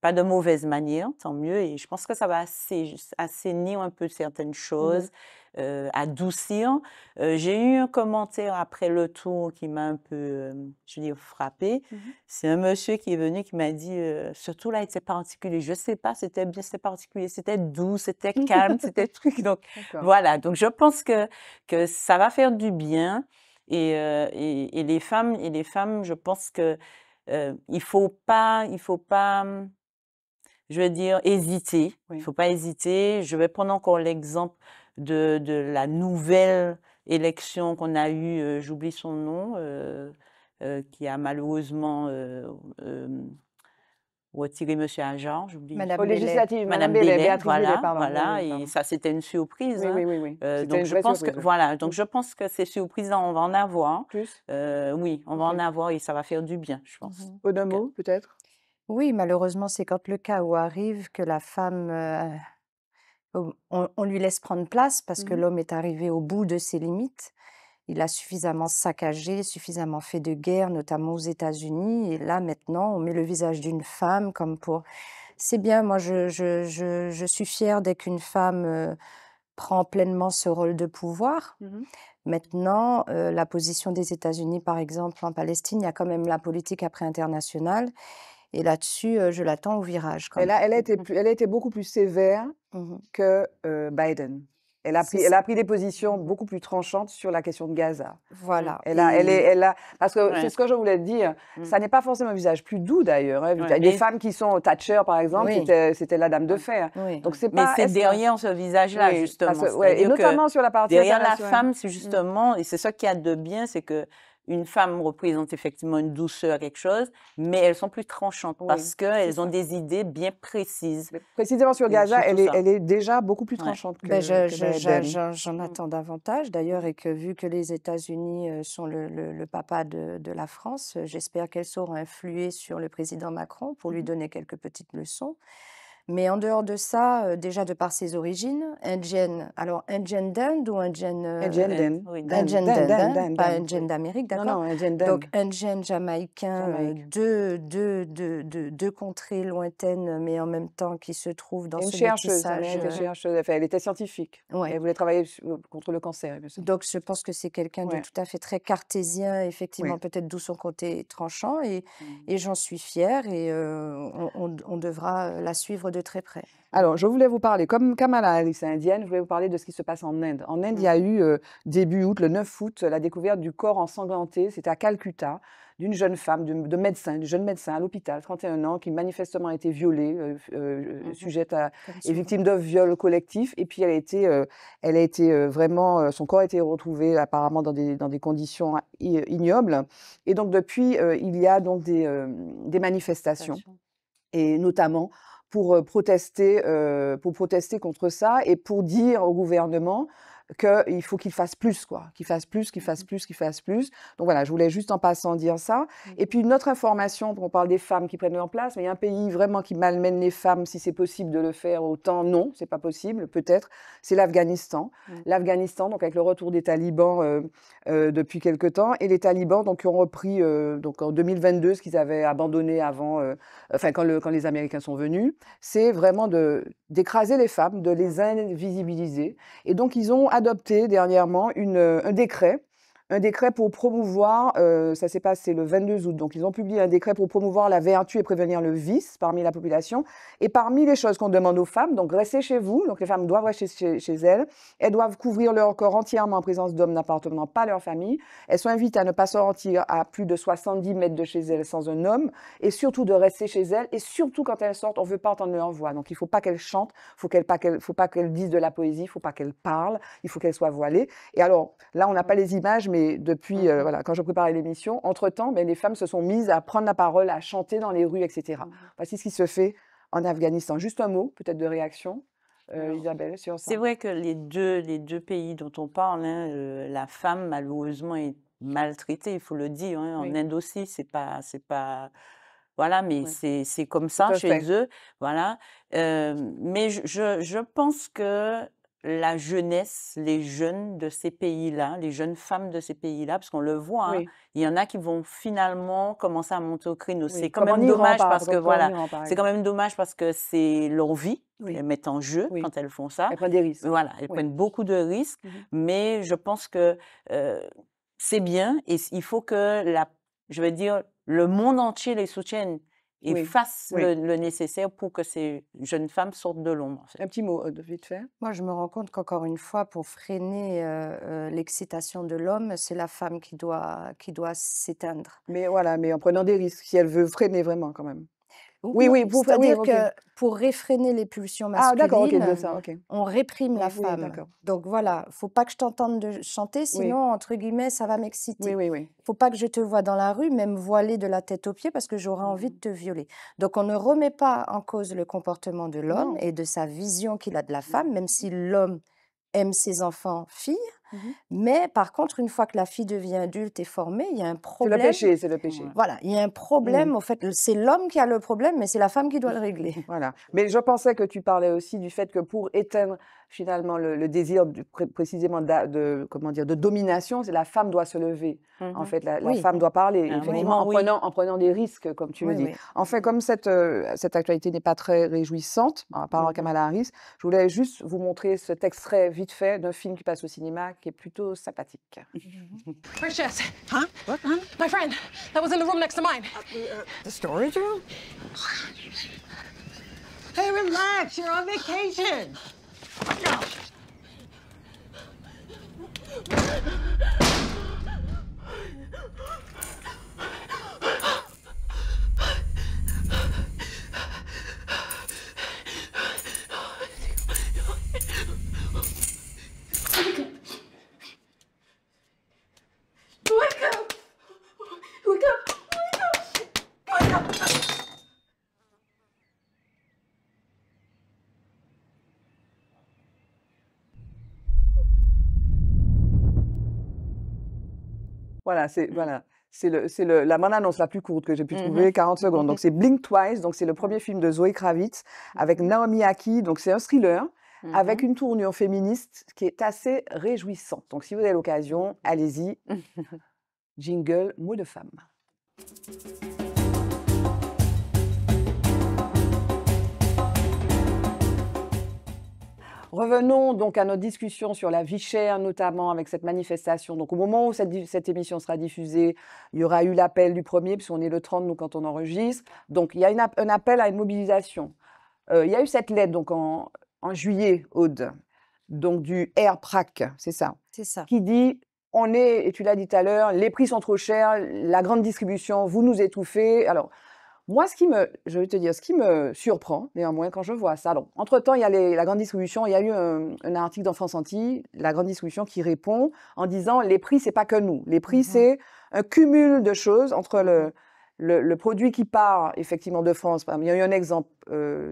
pas de mauvaise manière, tant mieux. Et je pense que ça va assainir un peu certaines mmh choses. Euh, adoucir. Euh, j'ai eu un commentaire après le tour qui m'a un peu, euh, je veux frappé. Mmh C'est un monsieur qui est venu qui m'a dit, ce surtout là, était particulier. Je ne sais pas, c'était bien, c'était particulier, c'était doux, c'était calme, [laughs] c'était truc. Donc voilà. Donc je pense que que ça va faire du bien. Et, les femmes, et les femmes, je pense que il faut pas, il faut pas je veux dire, hésiter. Il ne faut pas hésiter. Je vais prendre encore l'exemple de, la nouvelle élection qu'on a eue, euh, j'oublie son nom, euh, euh, qui a malheureusement retiré M. Agen, j'oublie. Madame Madame, voilà, et ça c'était une surprise. Oui, hein. oui, oui. donc je pense que voilà, donc je pense que ces surprises on va en avoir. Plus. oui, on va en avoir et ça va faire du bien, je pense. Mm Au peut-être. Oui, malheureusement, c'est quand le cas où arrive que la femme on, lui laisse prendre place parce que mmh l'homme est arrivé au bout de ses limites. Il a suffisamment saccagé, suffisamment fait de guerre, notamment aux États-Unis. Et là, maintenant, on met le visage d'une femme comme pour... C'est bien, moi, je, suis fière dès qu'une femme euh, prend pleinement ce rôle de pouvoir. Mmh maintenant, euh, la position des États-Unis, par exemple, en Palestine, il y a quand même la politique après internationale. Et là-dessus, je l'attends au virage. elle, a, été, mmh. elle beaucoup plus sévère mmh que Biden. Elle a, pris, elle a pris des positions beaucoup plus tranchantes sur la question de Gaza. Voilà. Elle elle est, elle parce que c'est ce que je voulais dire, mmh. ça n'est pas forcément un visage plus doux d'ailleurs. Hein. Il y a des femmes qui sont Thatcher, par exemple, c'était la dame de fer. Donc c'est pas. Mais c'est derrière ce visage-là, justement. et notamment sur la partie. Derrière la femme, c'est justement, et c'est ça y a de bien, c'est que une femme représente effectivement une douceur, quelque chose, mais elles sont plus tranchantes parce qu'elles ont des idées bien précises. précisément sur Gaza, elle est, déjà beaucoup plus tranchante que, ben, Je mm. J'en attends davantage d'ailleurs, et que vu que les États-Unis euh, sont le, papa de, de la France, j'espère qu'elles sauront influer sur le président Macron pour lui mm-hmm. donner quelques petites leçons. Mais en dehors de ça, euh, déjà de par ses origines, indienne, alors indienne d'Inde ou indienne... indien, indienne d'Inde. pas indienne d'Amérique, d'accord Non, non, Donc indienne jamaïcain, euh, deux, contrées lointaines, mais en même temps qui se trouvent dans une ce chercheuse, hein, Elle euh, chercheuse, enfin, elle était scientifique. Elle voulait travailler contre le cancer. Donc je pense que c'est quelqu'un de tout à fait très cartésien, effectivement, peut-être d'où son côté tranchant, et, mmh. et j'en suis fière, et on devra la suivre de très près. Alors, je voulais vous parler, comme Kamala Harris est indienne, je voulais vous parler de ce qui se passe en Inde. En Inde, il y a mm. eu, euh, début août, le 9 août, la découverte du corps ensanglanté, c'était à Calcutta, d'une jeune femme, de, médecin, de jeune médecin à l'hôpital, 31 ans, qui manifestement a été violée, euh, euh, mm-hmm. sujette à, et victime de viol collectif. Et puis, elle a été, elle a été vraiment, son corps a été retrouvé apparemment dans des, dans des conditions ignobles. Et donc, depuis, il y a donc des, des manifestations. Et notamment, pour euh, protester, euh, pour protester contre ça et pour dire au gouvernement qu'il faut qu'ils fassent plus, quoi, qu'il fassent plus, qu'ils fassent mmh plus, qu'ils fassent plus. Donc voilà, je voulais juste en passant dire ça. Mmh. Et puis une autre information, on parle des femmes qui prennent leur place, mais il y a un pays vraiment qui malmène les femmes, si c'est possible de le faire autant, non, c'est pas possible, peut-être, c'est l'Afghanistan. Mmh. L'Afghanistan, donc avec le retour des talibans euh, euh, depuis quelque temps, et les talibans donc, qui ont repris euh, donc en 2022 ce qu'ils avaient abandonné avant, enfin quand, le, quand les Américains sont venus, c'est vraiment d'écraser les femmes, de les invisibiliser. Et donc ils ont adopté dernièrement euh, un décret un décret pour promouvoir, euh, ça s'est passé le 22 août, donc ils ont publié un décret pour promouvoir la vertu et prévenir le vice parmi la population. Et parmi les choses qu'on demande aux femmes, donc restez chez vous, donc les femmes doivent rester chez, elles, elles doivent couvrir leur corps entièrement en présence d'hommes n'appartenant pas à leur famille, elles sont invitées à ne pas sortir à plus de 70 mètres de chez elles sans un homme, et surtout de rester chez elles, et surtout quand elles sortent, on ne veut pas entendre leur voix, donc il ne faut pas qu'elles chantent, il ne faut pas qu'elles disent de la poésie, il ne faut pas qu'elles parlent, il faut qu'elles soient voilées. Et alors, là, on n'a pas les images, mais et depuis, euh, mmh. voilà, quand je préparais l'émission, entre-temps, ben, les femmes se sont mises à prendre la parole, à chanter dans les rues, etc. Mmh. Voici ce qui se fait en Afghanistan. Juste un mot, peut-être de réaction. Euh, Isabelle, sur C'est vrai que les deux, les deux pays dont on parle, hein, euh, la femme, malheureusement, est maltraitée, il faut le dire. Hein. En Inde aussi, c'est pas, c'est pas, voilà, mais c'est comme ça chez eux. Voilà. mais je, je, pense que la jeunesse, les jeunes de ces pays-là, les jeunes femmes de ces pays-là, parce qu'on le voit, hein, il y en a qui vont finalement commencer à monter au créneau. c'est quand même dommage parce que voilà, c'est quand même dommage parce que c'est leur vie, oui. mettent en jeu quand elles font ça. Elles prennent des risques. Voilà, elles prennent beaucoup de risques, mmh mais je pense que euh, c'est bien et il faut que la, je veux dire, le monde entier les soutienne et fasse Le, nécessaire pour que ces jeunes femmes sortent de l'ombre. Un petit mot de vite faire. Moi, je me rends compte qu'encore une fois, pour freiner euh, euh, l'excitation de l'homme, c'est la femme qui doit, qui doit s'éteindre. Mais voilà, mais en prenant des risques, si elle veut freiner vraiment quand même oui, oui, pour dire que pour réfréner les pulsions ah, masculines, on réprime ah la femme. Donc voilà, faut pas que je t'entende de chanter, sinon, entre guillemets, ça va m'exciter. Oui, oui, faut pas que je te vois dans la rue, même voilée de la tête aux pieds, parce que j'aurai envie de mmh. te violer. Donc on ne remet pas en cause le comportement de l'homme et de sa vision qu'il a de la mmh. femme, même si l'homme aime ses enfants filles, Mmh mais par contre, une fois que la fille devient adulte et formée, il y a un problème. C'est le péché, c'est le péché. Voilà, il y a un problème. en mmh. Au fait, c'est l'homme qui a le problème, mais c'est la femme qui doit le mmh. régler. [laughs] Voilà. Mais je pensais que tu parlais aussi du fait que pour éteindre finalement le, désir précisément de, comment dire de domination, c'est la femme doit se lever. En fait, la, femme doit parler, ah en, ah prenant, en prenant des risques, comme tu me le dis. Enfin, comme cette, euh, cette actualité n'est pas très réjouissante, par hein, rapport à Kamala Harris, je voulais juste vous montrer cet extrait vite fait d'un film qui passe au cinéma qui est plutôt sympathique. Precious. Mm-hmm. Huh? What? Huh? My friend, that was in the room next to mine. Uh, uh, uh, the storage room? Hey, relax. You're on vacation. No. Voilà, c'est mmh. voilà. C'est la bande-annonce la plus courte que j'ai pu mmh trouver, 40 secondes. Donc, mmh c'est Blink Twice, donc c'est le premier film de Zoé Kravitz avec Naomi Aki. Donc, c'est un thriller. avec une tournure féministe qui est assez réjouissante. Donc si vous avez l'occasion, allez-y. [laughs] Jingle, mot de femme. Revenons donc à notre discussion sur la vie chère, notamment avec cette manifestation. Donc, au moment où cette, émission sera diffusée, il y aura eu l'appel du premier, puisqu'on est le 30, nous, quand on enregistre. Donc, il y a un appel à une mobilisation. Euh, il y a eu cette lettre, donc, en, juillet, Aude, donc du RPRAC, c'est ça C'est ça. Qui dit on est, et tu l'as dit tout à l'heure, les prix sont trop chers, la grande distribution, vous nous étouffez. Alors, moi, ce qui me, je vais te dire, ce qui me surprend néanmoins quand je vois ça. entre temps, il y a la grande distribution. Il y a eu un, un article d'Enfance senti la grande distribution qui répond en disant les prix, c'est pas que nous. Les prix, mmh c'est un cumul de choses entre le, mmh le, produit qui part effectivement de France, il y a eu un exemple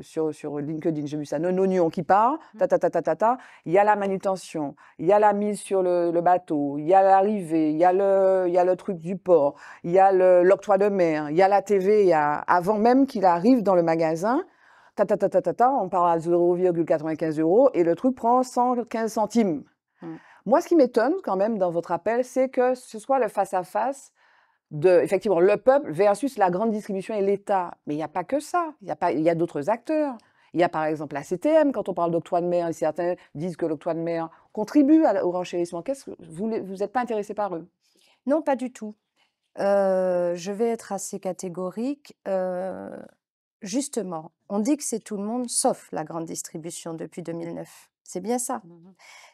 sur, LinkedIn, j'ai vu ça, un oignon qui part, il y a la manutention, il y a la mise sur le, bateau, il y a l'arrivée, il y a le, truc du port, il y a l'octroi de mer, il y a la TV, avant même qu'il arrive dans le magasin, ta on part à 0,95 euros et le truc prend 115 centimes. Moi, ce qui m'étonne quand même dans votre appel, c'est que ce soit le face-à-face face à face effectivement, le peuple versus la grande distribution et l'État. Mais il n'y a pas que ça. Il y a, d'autres acteurs. Il y a par exemple la CTM, quand on parle d'octroi de mer, certains disent que l'octroi de mer contribue au renchérissement. que vous n'êtes pas intéressé par eux Non, pas du tout. Euh, je vais être assez catégorique. Euh, justement, on dit que c'est tout le monde sauf la grande distribution depuis 2009. C'est bien ça. Mmh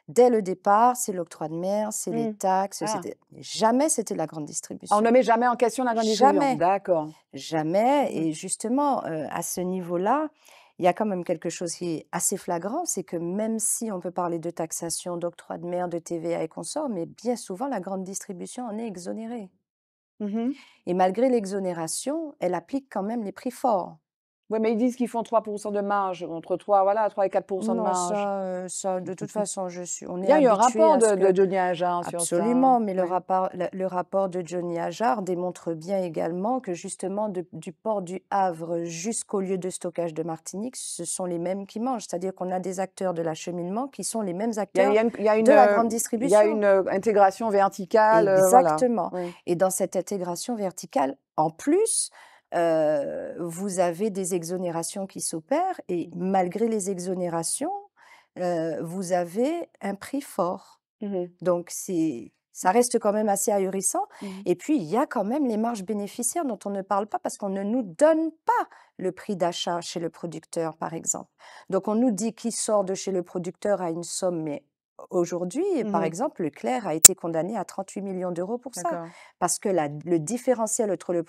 Dès le départ, c'est l'octroi de mer, c'est les mmh. taxes. Ah. Jamais c'était la grande distribution. on ne met jamais en question la grande distribution. Jamais. D'accord. Jamais. Mmh. Et justement, euh, à ce niveau-là, il y a quand même quelque chose qui est assez flagrant, c'est que même si on peut parler de taxation, d'octroi de mer, de TVA et consorts, mais bien souvent, la grande distribution en est exonérée. Et malgré l'exonération, elle applique quand même les prix forts. Oui, mais ils disent qu'ils font 3 de marge, entre 3, voilà, 3 et 4 de marge. Ça, euh, ça, de toute [laughs] façon, je suis, on est Il y a eu un rapport de, Johnny Hajar sur ça. Absolument, mais le, rapport, le, rapport de Johnny Hajar démontre bien également que justement, du port du Havre jusqu'au lieu de stockage de Martinique, ce sont les mêmes qui mangent. C'est-à-dire qu'on a des acteurs de l'acheminement qui sont les mêmes acteurs une, de la grande distribution. Il y a une euh, euh, intégration verticale. Exactement. Et dans cette intégration verticale, en plus, euh, vous avez des exonérations qui s'opèrent et malgré les exonérations, euh, vous avez un prix fort. Mmh Donc, c'est ça reste quand même assez ahurissant. Mmh et puis, il y a quand même les marges bénéficiaires dont on ne parle pas parce qu'on ne nous donne pas le prix d'achat chez le producteur, par exemple. Donc, on nous dit qui sort de chez le producteur à une somme mais Aujourd'hui, par mmh exemple, Leclerc a été condamné à 38 millions d'euros pour ça. Parce que le différentiel entre le,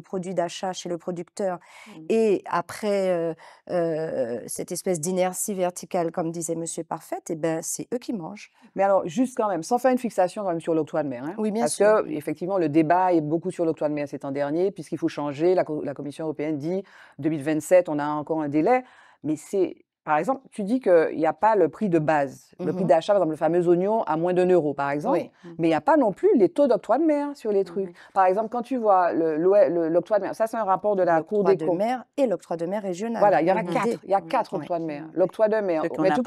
produit d'achat chez le producteur mmh. et après euh, euh, cette espèce d'inertie verticale, comme disait Monsieur Parfait, et eh ben, c'est eux qui mangent. Mais alors, juste quand même, sans faire une fixation quand même sur l'octroi de mer. Hein, oui, parce qu'effectivement, que, effectivement, le débat est beaucoup sur l'octroi de mer cet an dernier, puisqu'il faut changer. La, la Commission européenne dit 2027, on a encore un délai. Mais c'est par exemple, tu dis qu'il n'y a pas le prix de base, le prix mhm. d'achat, par exemple, le fameux oignon à moins d'un euro, par exemple. Mais il n'y a pas non plus les taux d'octroi de mer sur les mhm. trucs. Par exemple, quand tu vois l'octroi de mer, ça c'est un rapport de la Cour des comptes. mer et l'octroi de mer régional. Voilà, il y en a quatre. Il y a quatre octrois de mer. L'octroi de mer. Mais tout connais, tu,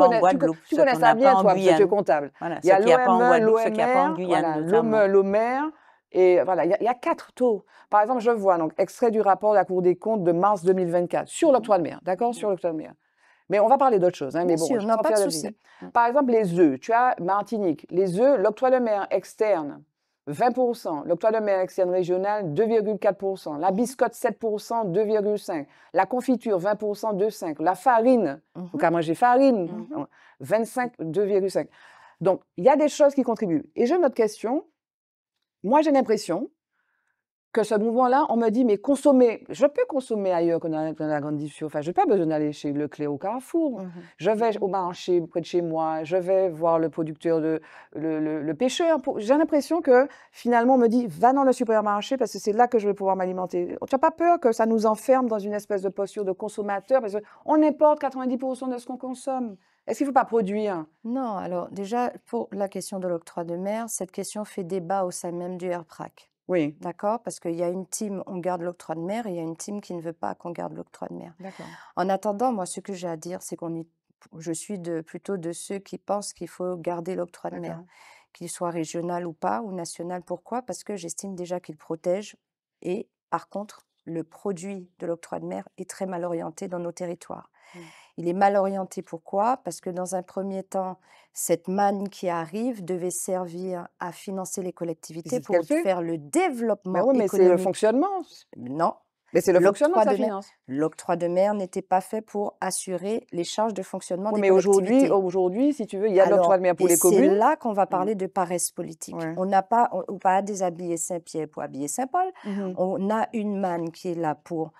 connais ça bien, toi, pas tu es comptable. Voilà, il y a l'OMER. E, e, e, et voilà, il y, y, a quatre taux. Par exemple, je vois, donc, extrait du rapport de la Cour des comptes de mars 2024 sur l'octroi de mer, d'accord Sur l'octroi de mer. Mais on va parler d'autres choses. Hein, mais bon, pas de souci. Mmh. Par exemple, les œufs. Tu as Martinique. Les œufs, l'octroi de mer externe, 20%. L'octroi de mer externe régional, 2,4%. La biscotte, 7%, 2,5%. La confiture, 20%, 2,5%. La farine, il mm -hmm. farine, 25, mmh 2,5%. Donc, il y a des choses qui contribuent. Et j'ai une autre question. Moi, j'ai l'impression que ce mouvement-là, on me dit, mais consommer, je peux consommer ailleurs qu'on a la grande distribution. Enfin, je n'ai pas besoin d'aller chez Leclerc au Carrefour. Mmh je vais au marché près de chez moi, je vais voir le producteur, de, le, pêcheur. J'ai l'impression que finalement, on me dit, va dans le supermarché parce que c'est là que je vais pouvoir m'alimenter. Tu n'as pas peur que ça nous enferme dans une espèce de posture de consommateur parce qu'on importe 90% de ce qu'on consomme. Est-ce qu'il ne faut pas produire Non, alors déjà, pour la question de l'octroi de mer, cette question fait débat au sein même du RPRAC. Oui. D'accord Parce qu'il y a une team, on garde l'octroi de mer, et il y a une team qui ne veut pas qu'on garde l'octroi de mer. D'accord. En attendant, moi, ce que j'ai à dire, c'est qu'on je suis plutôt de ceux qui pensent qu'il faut garder l'octroi de mer, qu'il soit régional ou pas, ou national. Pourquoi Parce que j'estime déjà qu'il protège, et par contre, le produit de l'octroi de mer est très mal orienté dans nos territoires. Mmh. Il est mal orienté pourquoi Parce que dans un premier temps, cette manne qui arrive devait servir à financer les collectivités pour faire le bah développement mais mais c'est le fonctionnement. Non. Mais c'est le fonctionnement de L'octroi de mer n'était pas fait pour assurer les charges de fonctionnement des mais Mais aujourd'hui, aujourd'hui, si tu veux, il y a l'octroi de mer pour les communes. C'est là qu'on va mmh. parler de paresse politique. On n'a pas, on, ou pas déshabiller Saint-Pierre pour habiller Saint-Paul. Mmh on a une manne qui est là pour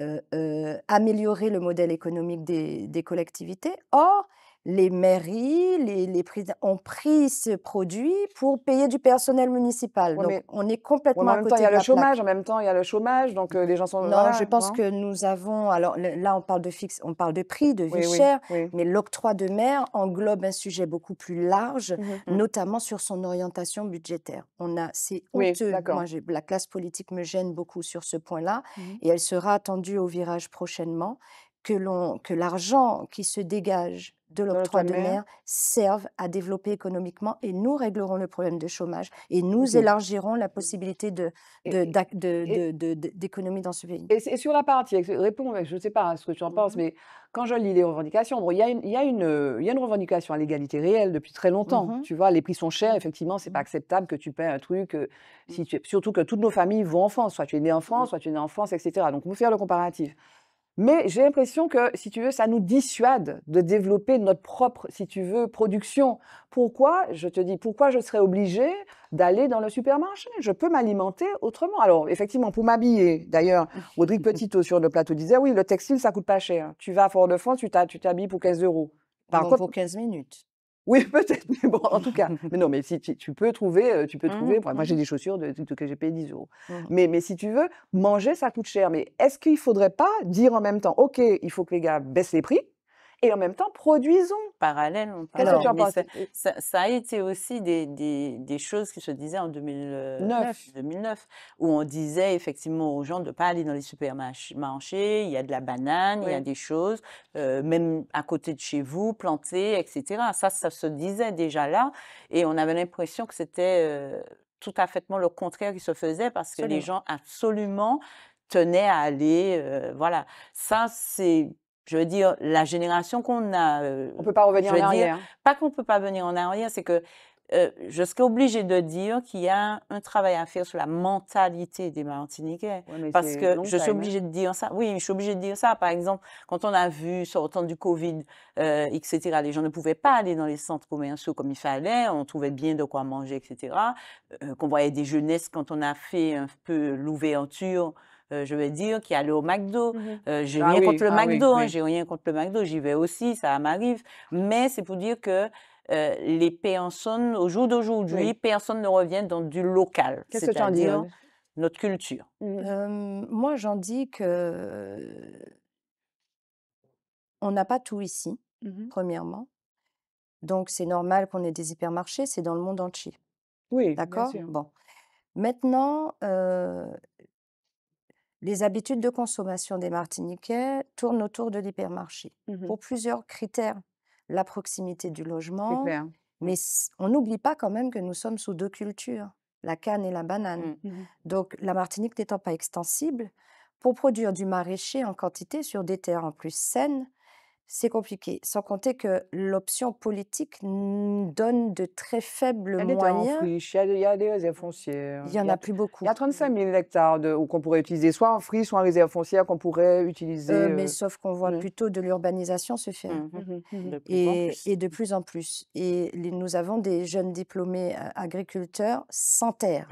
euh, euh, améliorer le modèle économique des collectivités. Or, les mairies, les, ont pris ce produit pour payer du personnel municipal. donc, on est complètement en même à côté temps, il y a le chômage. Plaque. En même temps, il y a le chômage. Donc, euh, les gens sont. Non, je pense que nous avons. Alors là, on parle de fixe, on parle de prix, de vie chère, mais l'octroi de mer englobe un sujet beaucoup plus large, mmh mmh. notamment sur son orientation budgétaire. On a, c'est honteux. la classe politique me gêne beaucoup sur ce point-là, mmh et elle sera attendue au virage prochainement que l'argent qui se dégage de l'octroi de mer serve à développer économiquement et nous réglerons le problème de chômage et nous élargirons la mmh. possibilité d'économie dans ce pays. Et, sur la partie, réponds, je ne sais pas ce que tu en penses, mmh mais quand je lis les revendications, il, y a une, y y, a une revendication à l'égalité réelle depuis très mmh longtemps. Tu vois, les prix sont chers, effectivement, c'est pas acceptable que tu paies un truc, euh, si surtout que toutes nos familles vont en France, soit tu es né en France, soit tu es né en France, etc. Donc, vous faire le comparatif. Mais j'ai l'impression que, si tu veux, ça nous dissuade de développer notre propre, si tu veux, production. Pourquoi, je te dis, pourquoi je serais obligée d'aller dans le supermarché Je peux m'alimenter autrement. Alors, effectivement, pour m'habiller, d'ailleurs, [laughs] Audrey Petitot sur le plateau disait, oui, le textile, ça coûte pas cher. Tu vas à Fort-de-France, tu t'habilles pour 15 euros. Par contre, pour 15 minutes. Oui, [laughs] peut-être, mais bon, en tout cas. [laughs] Mais non, mais si tu, peux trouver, tu peux trouver. Euh, mmh moi, mmh j'ai des chaussures de, de, que j'ai payé 10 euros. Mmh mais, mais si tu veux, manger, ça coûte cher. Mais est-ce qu'il ne faudrait pas dire en même temps, OK, il faut que les gars baissent les prix, et en même temps, produisons. Parallèle, on Qu'est-ce que tu en euh, ça, a été aussi des, choses qui se disaient en 2009, 2009, euh, où on disait effectivement aux gens de ne pas aller dans les supermarchés, il y a de la banane, il y a des choses, euh, même à côté de chez vous, plantées, etc. Ça, ça se disait déjà là, et on avait l'impression que c'était tout à fait le contraire qui se faisait, parce que les gens absolument tenaient à aller. voilà, ça, c'est je veux dire, la génération qu'on a. Euh, on ne peut pas revenir en arrière. Hein. Pas qu'on ne peut pas venir en arrière, c'est que euh, je serais obligée de dire qu'il y a un travail à faire sur la mentalité des Martiniquais. parce que je suis hein. obligée de dire ça. Oui, je suis obligée de dire ça. Par exemple, quand on a vu, sortant du Covid, euh, etc., les gens ne pouvaient pas aller dans les centres commerciaux comme il fallait, on trouvait bien de quoi manger, etc., qu'on voyait des jeunesses quand on a fait un peu l'ouverture euh, je veux dire, qui allait au McDo. Mhm. Euh, j'ai ah rien, contre le ah McDo, hein, j'ai rien contre le McDo, j'y vais aussi, ça m'arrive. Mais c'est pour dire que euh, les personnes, au jour d'aujourd'hui, personne ne revient dans du local. cest ce que tu hein? Notre culture. Mmh. moi, j'en dis que on n'a pas tout ici, mmh premièrement. Donc, c'est normal qu'on ait des hypermarchés, c'est dans le monde entier. Oui, d'accord. Bon. Maintenant, les habitudes de consommation des Martiniquais tournent autour de l'hypermarché mmh pour plusieurs critères. La proximité du logement, mais on n'oublie pas quand même que nous sommes sous deux cultures, la canne et la banane. Mmh. Mmh Donc la Martinique n'étant pas extensible, pour produire du maraîcher en quantité sur des terres en plus saines, c'est compliqué. Sans compter que l'option politique donne de très faibles moyens. il, y a, des réserves mmh. foncières. Il y en a, plus beaucoup. Il y a 35 000 hectares qu'on pourrait utiliser, soit en friche, soit en réserve foncière qu'on pourrait utiliser. Euh, mais euh, sauf qu'on voit mmh. plutôt de l'urbanisation se faire. Mmh, et, et, de plus en plus. Et nous avons des jeunes diplômés euh, agriculteurs sans terre.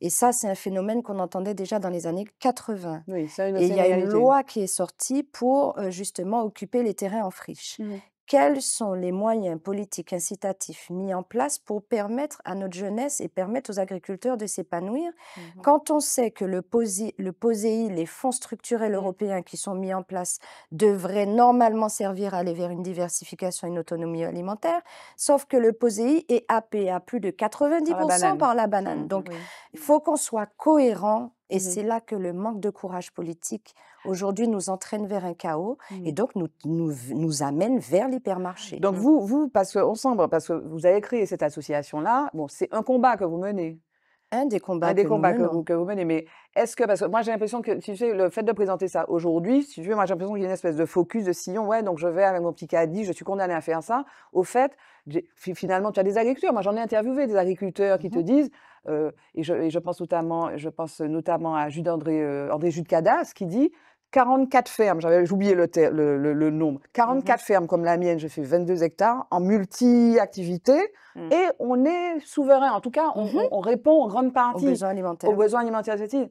Et ça, c'est un phénomène qu'on entendait déjà dans les années 80. et il y a une loi qui est sortie pour justement occuper les terres en friche. Mmh. Quels sont les moyens politiques incitatifs mis en place pour permettre à notre jeunesse et permettre aux agriculteurs de s'épanouir mmh. Quand on sait que le, POSEI, e les fonds structurels mmh. européens qui sont mis en place, devraient normalement servir à aller vers une diversification et une autonomie alimentaire, sauf que le POSEI est happé à plus de 90% par la banane. Donc, il faut qu'on soit cohérent et c'est là que le manque de courage politique aujourd'hui nous entraîne vers un chaos et mmh. donc nous, nous, amène vers l'hypermarché. Donc vous, vous, parce qu'on parce que vous avez créé cette association-là, bon, c'est un combat que vous menez. Un des combats, un des que, combats que, vous, que, vous, menez. Mais est-ce que, parce que moi j'ai l'impression que, tu sais, le fait de présenter ça aujourd'hui, si tu veux, moi j'ai l'impression qu'il y a une espèce de focus, de sillon, ouais, donc je vais avec mon petit caddie, je suis condamné à faire ça. Au fait, finalement, tu as des agriculteurs. Moi j'en ai interviewé des agriculteurs qui te mmh disent, euh, et, je, je, pense notamment, je pense notamment à Jude André, euh, André Jude Cadas qui dit 44 fermes, j'avais oublié le, le, nombre, 44 mhm. fermes comme la mienne, je fais 22 hectares en multi-activité mm. et on est souverain. En tout cas, on, mhm. répond en grande partie aux besoins alimentaires,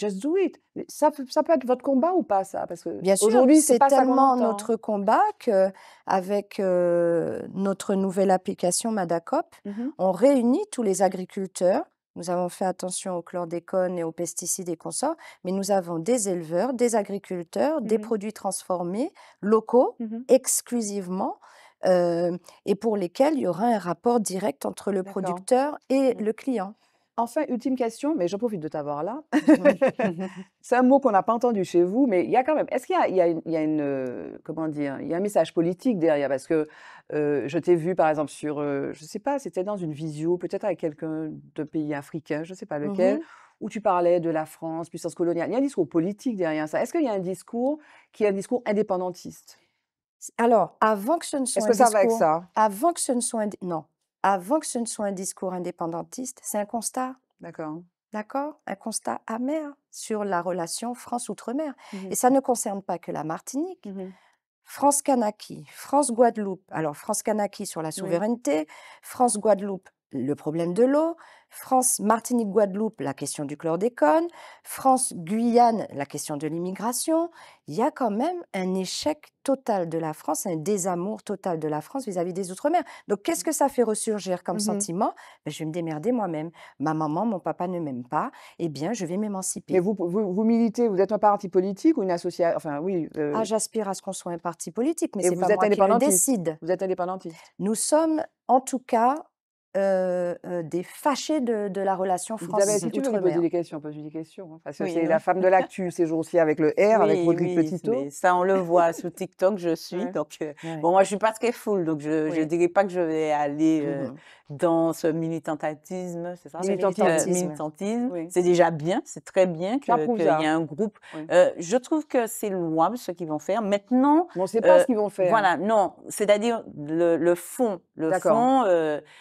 Just do it. Ça, ça peut être votre combat ou pas ça Parce que bien aujourd'hui, c'est tellement notre combat qu'avec avec euh, notre nouvelle application Madacop, mm-hmm. on réunit tous les agriculteurs nous avons fait attention au chlordécone et aux pesticides et consorts, mais nous avons des éleveurs, des agriculteurs, des mmh produits transformés locaux mmh exclusivement. Euh, et pour lesquels il y aura un rapport direct entre le producteur et mmh. le client. Enfin, ultime question, mais j'en profite de t'avoir là. [laughs] c'est un mot qu'on n'a pas entendu chez vous, mais il y a quand même. Est-ce qu'il y, a, une, euh, comment dire, il y a un message politique derrière Parce que euh, je t'ai vu, par exemple, sur, euh, je ne sais pas, c'était dans une visio, peut-être avec quelqu'un de pays africain, je ne sais pas mmh lequel, où tu parlais de la France, puissance coloniale. Il y a un discours politique derrière ça. Est-ce qu'il y a un discours qui est un discours indépendantiste Alors, avant que ce ne soit. Est-ce que ça va avec ça Avant que ce ne soit. Non, avant que ce ne soit un discours indépendantiste, c'est un constat. D'accord. D'accord Un constat amer sur la relation France-Outre-mer. Et mmh ça ne concerne pas que la Martinique. Mmh France-Kanaki, France-Guadeloupe. Alors, France-Kanaki sur la souveraineté, France-Guadeloupe, le problème de l'eau, France, Martinique, Guadeloupe, la question du chlordécone, France, Guyane, la question de l'immigration, il y a quand même un échec total de la France, un désamour total de la France vis-à-vis des Outre-mer. Donc qu'est-ce que ça fait ressurgir comme mmh sentiment ben, Je vais me démerder moi-même. Ma maman, mon papa ne m'aime pas, eh bien je vais m'émanciper. Mais vous, vous, militez, vous êtes un parti politique ou une association Enfin oui. Euh ah, j'aspire à ce qu'on soit un parti politique, mais c'est pas êtes moi qui décide. Vous êtes indépendantiste Nous sommes en tout cas des fâchés de la relation française si tu veux me question, des questions, pose des questions, hein, parce que c'est hein. la femme de l'actu ces jours-ci avec le R, avec Rodrigue ça, on le voit sous [laughs] TikTok, je suis, donc bon, moi, je ne suis pas très foule, donc je ne dirais pas que je vais aller, mmh dans ce militantisme, c'est ça euh, Militantisme. C'est déjà bien, c'est très bien qu'il y ait un groupe. Euh, je trouve que c'est louable ce qu'ils vont faire. Maintenant. On ne sait pas euh, ce qu'ils vont faire. Voilà, non. C'est-à-dire le, fond, le fond,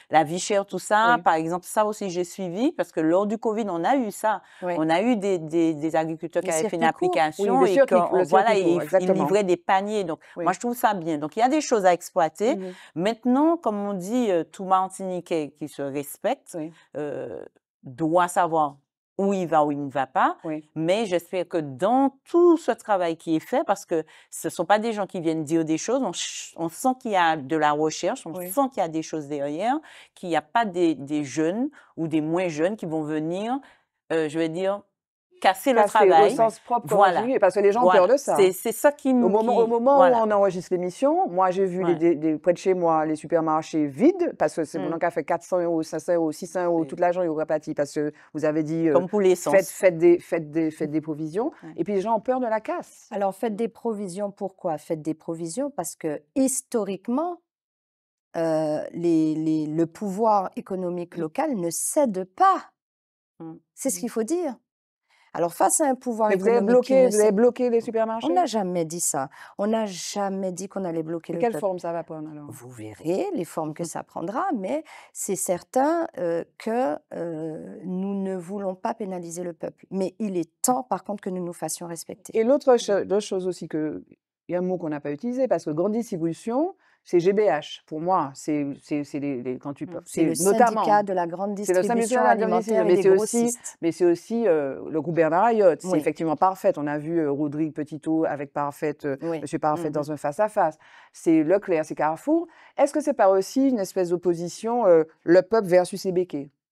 la vie chère, tout ça. Par exemple, ça aussi, j'ai suivi parce que lors du Covid, on a eu ça. On a eu des, des, agriculteurs qui avaient fait une application et qu'on, voilà, ils, livraient des paniers. Donc, moi, je trouve ça bien. Donc, il y a des choses à exploiter. Mhm. Maintenant, comme on dit, tout Martinique, qui, se respecte euh, doit savoir où il va, où il ne va pas. Mais j'espère que dans tout ce travail qui est fait, parce que ce ne sont pas des gens qui viennent dire des choses, on, sent qu'il y a de la recherche, on sent qu'il y a des choses derrière, qu'il n'y a pas des, jeunes ou des moins jeunes qui vont venir, euh, je veux dire, casser le travail. Au sens propre, parce que les gens ont peur de ça. Hein. C'est ça qui nous. Au moment, au moment où on enregistre l'émission, moi j'ai vu près de chez moi les supermarchés vides parce que c'est mon mm. cas fait 400 euros, 500 euros, 600 euros, toute l'argent est reparti parce que vous avez dit. Euh, Comme pour l'essence. Faites, des, faites, des, faites des provisions. Et puis les gens ont peur de la casse. Alors faites des provisions, pourquoi Faites des provisions parce que historiquement, euh, les, le pouvoir économique mm. local ne cède pas. Mm. C'est ce qu'il faut dire. Alors face à un pouvoir Mais vous avez bloqué, vous les supermarchés. On n'a jamais dit ça. On n'a jamais dit qu'on allait bloquer. les. le quelle forme ça va prendre alors Vous verrez les formes que hum. ça prendra, mais c'est certain euh, que euh, nous ne voulons pas pénaliser le peuple. Mais il est temps, par contre, que nous nous fassions respecter. Et l'autre chose aussi que il y a un mot qu'on n'a pas utilisé parce que grande distribution c'est GBH pour moi. C'est quand tu mmh. c'est le syndicat de la grande distribution le alimentaire mais c'est aussi mais euh, c'est aussi le groupe Bernard Ayotte. C'est effectivement Parfait. On a vu euh, Rodrigue Petitot avec Parfait, euh, Monsieur Parfait mmh dans un face à face. C'est Leclerc, c'est Carrefour. Est-ce que c'est pas aussi une espèce d'opposition le peuple versus les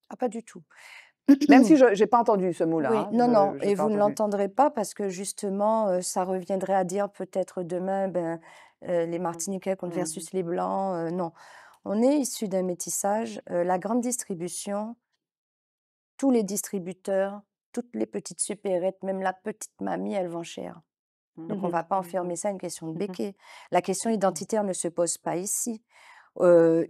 Ah pas du tout. Même si je n'ai pas entendu ce mot-là. Hein. non, non, et vous ne l'entendrez pas parce que justement, ça reviendrait à dire peut-être demain, ben, euh, les Martiniquais contre mmh versus les Blancs. Euh, non, on est issu d'un métissage. Euh, la grande distribution, tous les distributeurs, toutes les petites supérettes, même la petite mamie, elles vont cher. Donc, mmh on ne va pas mmh enfermer ça à une question de béquet. La question identitaire ne se pose pas ici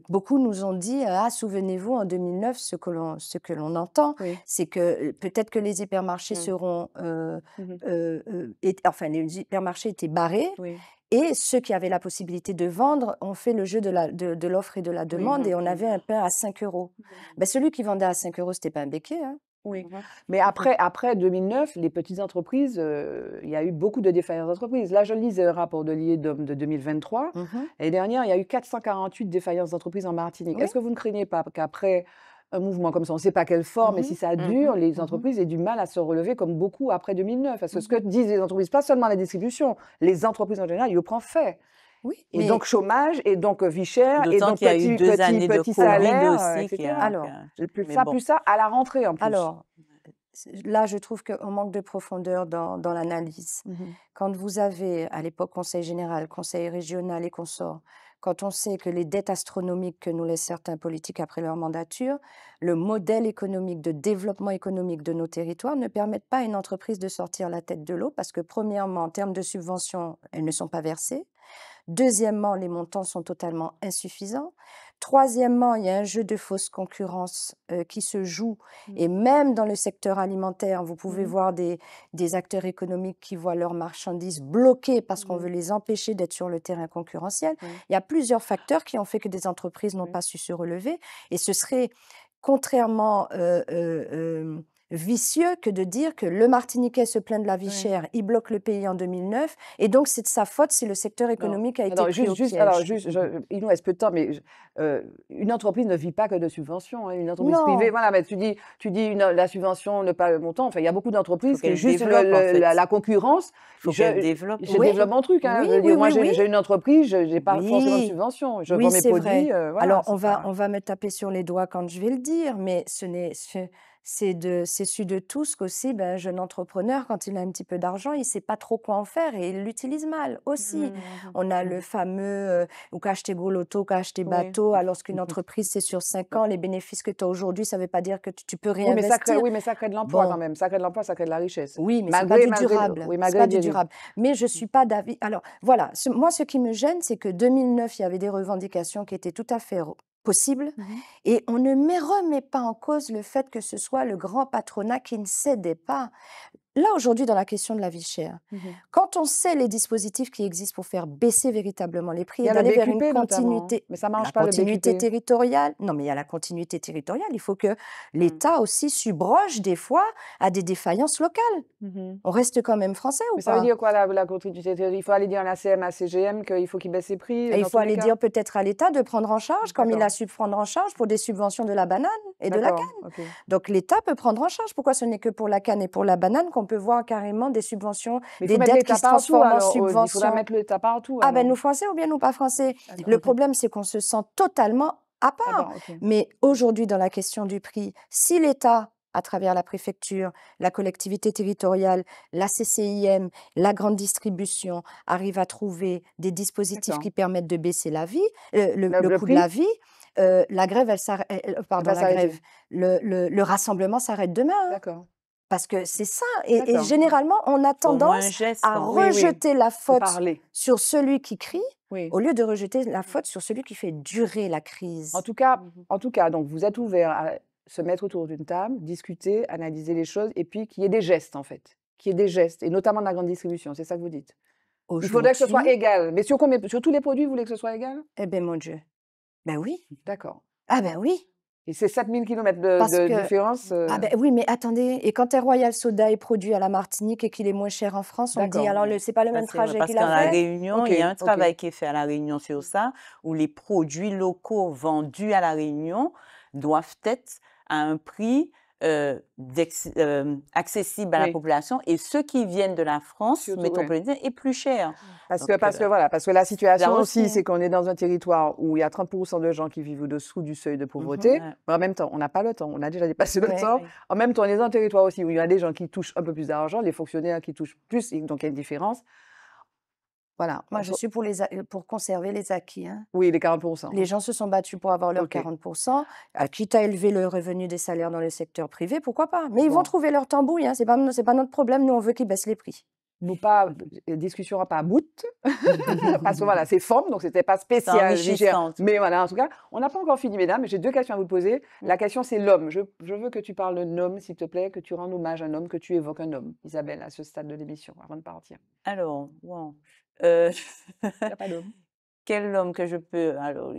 beaucoup nous ont dit ah souvenez-vous en 2009 ce que l'on ce que l'on entend c'est que peut-être que les hypermarchés mmh. seront mmh enfin les hypermarchés étaient barrés et ceux qui avaient la possibilité de vendre ont fait le jeu de la de, l'offre et de la demande mmh et on avait un pain à 5 euros ben, celui qui vendait à 5 euros c'était pas un béquet hein. Oui. Mais après, après 2009, les petites entreprises, euh, il y a eu beaucoup de défaillances d'entreprises. Là, je lisais le rapport de l'IEDOM de 2023. Mmh et dernière, il y a eu 448 défaillances d'entreprises en Martinique. Est-ce que vous ne craignez pas qu'après un mouvement comme ça, on ne sait pas quelle forme, mais mmh si ça mmh dure, les entreprises aient du mal à se relever comme beaucoup après 2009 Parce que ce que disent les entreprises, pas seulement la distribution, les entreprises en général, ils prend fait. Oui, et donc chômage, et donc euh, vie chère, et donc petit, y a eu deux années de euh, aussi, alors, euh, plus ça, plus ça, à la rentrée en plus. Alors, là, je trouve qu'on manque de profondeur dans, dans l'analyse. Mmh quand vous avez, à l'époque, Conseil général, Conseil régional et consort, quand on sait que les dettes astronomiques que nous laissent certains politiques après leur mandature, le modèle économique de développement économique de nos territoires ne permettent pas à une entreprise de sortir la tête de l'eau parce que, premièrement, en termes de subventions, elles ne sont pas versées. Deuxièmement, les montants sont totalement insuffisants. Troisièmement, il y a un jeu de fausse concurrence euh, qui se joue. Mmh. Et même dans le secteur alimentaire, vous pouvez mmh. voir des, acteurs économiques qui voient leurs marchandises bloquées parce qu'on mmh. veut les empêcher d'être sur le terrain concurrentiel. Il y a plusieurs facteurs qui ont fait que des entreprises n'ont pas su se relever. Et ce serait, contrairement... Euh, euh, vicieux que de dire que le Martiniquais se plaint de la vie chère, il bloque le pays en 2009, et donc c'est de sa faute si le secteur économique a été juste, juste, il nous reste peu de temps, mais euh, une entreprise ne vit pas que de subventions. Hein, une entreprise privée, voilà, mais tu dis, tu dis la subvention ne pas le montant. Enfin, il y a beaucoup d'entreprises qui juste la, concurrence. je, développe. mon truc. Hein, moi, j'ai une entreprise, je n'ai pas forcément de subvention. Je vends mes produits. Euh, alors on va, on va me taper sur les doigts quand je vais le dire, mais ce n'est c'est de c'est su de tous qu'aussi ben, un jeune entrepreneur quand il a un petit peu d'argent il sait pas trop quoi en faire et il l'utilise mal aussi mmh, on a le mmh. fameux euh, ou qu'acheter tes gros loto qu'acheter tes bateau alors qu'une [laughs] entreprise c'est sur 5 ans les bénéfices que tu as aujourd'hui ça veut pas dire que tu, peux rien oui mais, ça crée, oui, mais ça crée de l'emploi quand même ça crée de l'emploi ça crée de la richesse oui mais c'est pas du durable durable mais je suis pas d'avis alors voilà moi ce qui me gêne c'est que 2009 il y avait des revendications qui étaient tout à fait possible. Mmh et on ne remet pas en cause le fait que ce soit le grand patronat qui ne cédait pas là aujourd'hui dans la question de la vie chère, mmh quand on sait les dispositifs qui existent pour faire baisser véritablement les prix et d'aller vers une hein, continuité, mais ça marche pas, continuité territoriale. Non, mais il y a la continuité territoriale. Il faut que mmh. l'État aussi subroge des fois à des défaillances locales. Mmh on reste quand même français ou mais pas Ça veut dire quoi la, continuité territoriale Il faut aller dire à la CMA, CGM qu'il faut qu'il baisse les prix. il faut aller dire peut-être à l'État de prendre en charge, comme il a su prendre en charge pour des subventions de la banane et de la canne. Donc l'État peut prendre en charge. Pourquoi ce n'est que pour la canne et pour la banane qu'on on peut voir carrément des subventions, des dettes qui se transforment en subventions. Il mettre l'État partout. Ah ben nous français ou bien nous pas français. Ah, le problème, c'est qu'on se sent totalement à ah, part. Mais aujourd'hui, dans la question du prix, si l'État à travers la préfecture, la collectivité territoriale, la CCIM, la grande distribution, arrive à trouver des dispositifs qui permettent de baisser la vie, euh, le, coût de la vie. Euh, la grève, elle, s'arrête. la grève, le, rassemblement s'arrête demain. Hein. D'accord. Parce que c'est ça. Et, généralement, on a tendance à rejeter la faute sur celui qui crie, au lieu de rejeter la faute sur celui qui fait durer la crise. En tout cas, mmh en tout cas donc vous êtes ouvert à se mettre autour d'une table, discuter, analyser les choses, et puis qu'il y ait des gestes, en fait. Qu'il y ait des gestes, et notamment dans la grande distribution, c'est ça que vous dites. Il faudrait que ce soit égal. Mais sur, combien, sur tous les produits, vous voulez que ce soit égal Eh bien, mon Dieu. Ben oui. D'accord. Ah ben oui. Et c'est 7000 km de, de différence. Euh. Ah ben oui, mais attendez, et quand un Royal Soda est produit à la Martinique et qu'il est moins cher en France, on dit alors c'est pas le même trajet qu'il a la Réunion, il y a un travail qui est fait à la Réunion sur ça, où les produits locaux vendus à la Réunion doivent être à un prix accessibles euh, euh, accessible à la population et ceux qui viennent de la France Surtout, métropolitaine est plus cher. Parce que, parce, que, euh, voilà, parce que la situation aussi, c'est qu'on est dans un territoire où il y a 30% de gens qui vivent au-dessous du seuil de mmh pauvreté, mais en même temps, on n'a pas le temps, on a déjà dépassé le temps. En même temps, on est dans un territoire aussi où il y a des gens qui touchent un peu plus d'argent, les fonctionnaires qui touchent plus, donc il y a une différence. Voilà. Moi, je suis pour, les pour conserver les acquis. Hein. Oui, les 40%. Les gens se sont battus pour avoir leurs 40%. Euh, quitte à élever le revenu des salaires dans le secteur privé, pourquoi pas Mais ils vont trouver leur tambouille. Hein. C'est Ce n'est pas, notre problème. Nous, on veut qu'ils baissent les prix. Nous, pas, euh, discussion à pas bout. [laughs] Parce que là c'est forme, donc c'était pas spécial, Mais voilà, en tout cas, on n'a pas encore fini, mesdames, j'ai deux questions à vous poser. Mm. La question, c'est l'homme. Je, veux que tu parles de homme, s'il te plaît, que tu rendes hommage à un homme, que tu évoques un homme, Isabelle, à ce stade de l'émission, avant de partir. Alors, wow. Euh, [laughs] quel homme que je peux. Alors,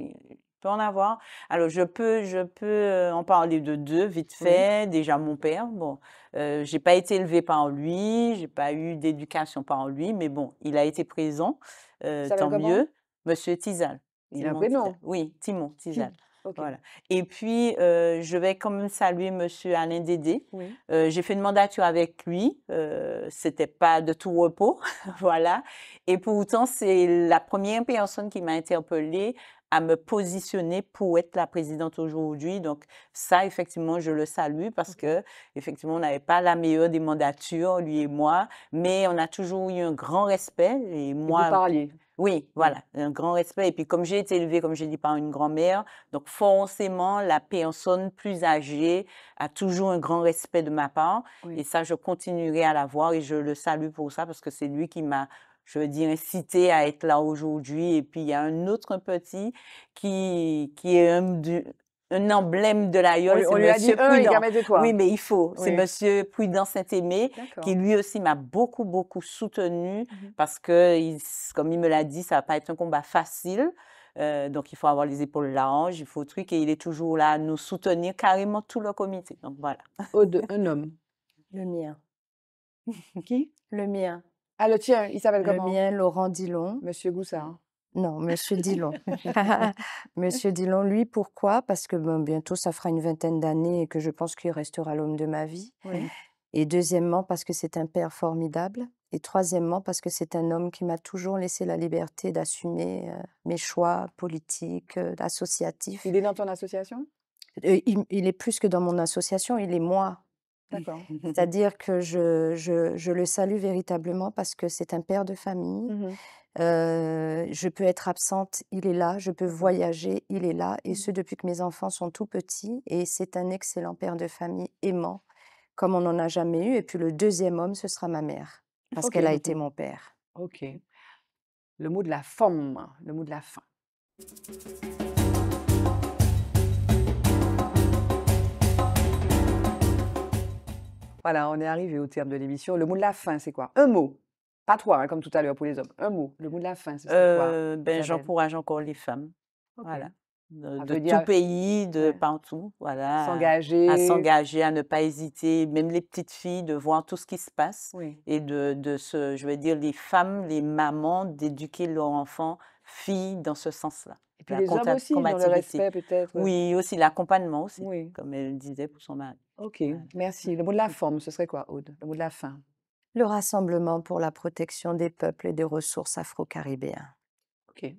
peut en avoir. Alors, je peux, je peux en parler de deux, vite fait. Déjà, mon père, bon, euh, j'ai pas été élevé par lui, j'ai pas eu d'éducation par lui, mais bon, il a été présent, euh, tant mieux. Monsieur Tizal. Il a prénom. Oui, Timon Tizal. Voilà. Et puis, euh, je vais quand même saluer M. Alain Dédé. Euh, j'ai fait une mandature avec lui. Euh, C'était pas de tout repos. [laughs] voilà. Et autant, c'est la première personne qui m'a interpellée à me positionner pour être la présidente aujourd'hui. Donc ça, effectivement, je le salue parce que effectivement, on n'avait pas la meilleure des mandatures, lui et moi, mais on a toujours eu un grand respect. Et moi, oui, mmh. voilà, un grand respect. Et puis, comme j'ai été élevée, comme j'ai dit, par une grand-mère, donc forcément, la personne plus âgée a toujours un grand respect de ma part. Et ça, je continuerai à l'avoir et je le salue pour ça parce que c'est lui qui m'a, je veux dire, incité à être là aujourd'hui. Et puis, il y a un autre petit qui, qui est un, un emblème de l'aïeul. On, lui a dit un, il de Oui, mais il faut. C'est Monsieur Prudent Saint-Aimé qui lui aussi m'a beaucoup, beaucoup soutenu mhm. parce que, comme il me l'a dit, ça va pas être un combat facile. Euh, donc, il faut avoir les épaules larges, il faut truc, et il est toujours là à nous soutenir carrément tout le comité. Donc, voilà. Oh, un homme. [laughs] Le mien. Qui Le mien. Ah, le tien, il s'appelle comment Le mien, Laurent Dillon. Monsieur Goussard. Non, Monsieur Dillon. [laughs] [laughs] Monsieur Dillon, lui, pourquoi Parce que bientôt, ça fera une vingtaine d'années et que je pense qu'il restera l'homme de ma vie. Et deuxièmement, parce que c'est un père formidable. Et troisièmement, parce que c'est un homme qui m'a toujours laissé la liberté d'assumer euh, mes choix politiques, euh, associatifs. Il est dans ton association euh, il, est plus que dans mon association, il est moi. D'accord. [laughs] C'est-à-dire que je, je, le salue véritablement parce que c'est un père de famille. Mmh je peux être absente, il est là. Je peux mmh. voyager, il est là. Et ce, mmh. depuis que mes enfants sont tout petits. Et c'est un excellent père de famille aimant, comme on n'en a jamais eu. Et puis le deuxième homme, ce sera ma mère, parce qu'elle a été mon père. OK. Le mot de la femme, le mot de la fin. Voilà, on est arrivé au terme de l'émission. Le mot de la fin, c'est quoi Un mot pas trois, hein, comme tout à l'heure pour les hommes. Un mot, le mot de la fin, c'est euh, ben, J'encourage encore les femmes. Voilà. De, tout pays, de partout, voilà. S'engager. À s'engager, à ne pas hésiter, même les petites filles, de voir tout ce qui se passe. Et de, de se, je veux dire, les femmes, les mamans, d'éduquer leurs enfants, filles, dans ce sens-là. Et puis les hommes aussi, dans le respect peut-être. Oui, aussi l'accompagnement aussi, comme elle disait pour son mari. OK, merci. Le mot de la forme, ce serait quoi, Aude Le mot de la fin le Rassemblement pour la protection des peuples et des ressources afro-caribéens. Ok.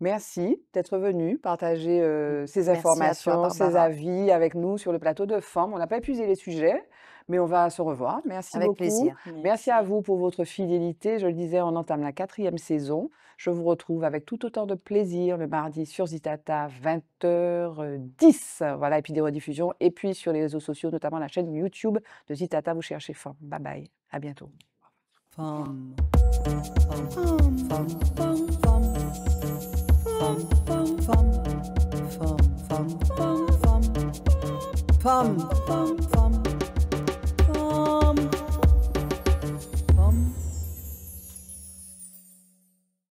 Merci d'être venu partager ces informations, ces avis avec nous sur le plateau de Femmes. On n'a pas épuisé les sujets. Mais on va se revoir. Merci Avec beaucoup. plaisir. Merci. à vous pour votre fidélité. Je le disais, on entame la quatrième saison. Je vous retrouve avec tout autant de plaisir le mardi sur Zitata, 20h10. Voilà, et puis des rediffusions. Et puis sur les réseaux sociaux, notamment la chaîne YouTube de Zitata. Vous cherchez Femme. Bye bye. À bientôt. Femme. Femme.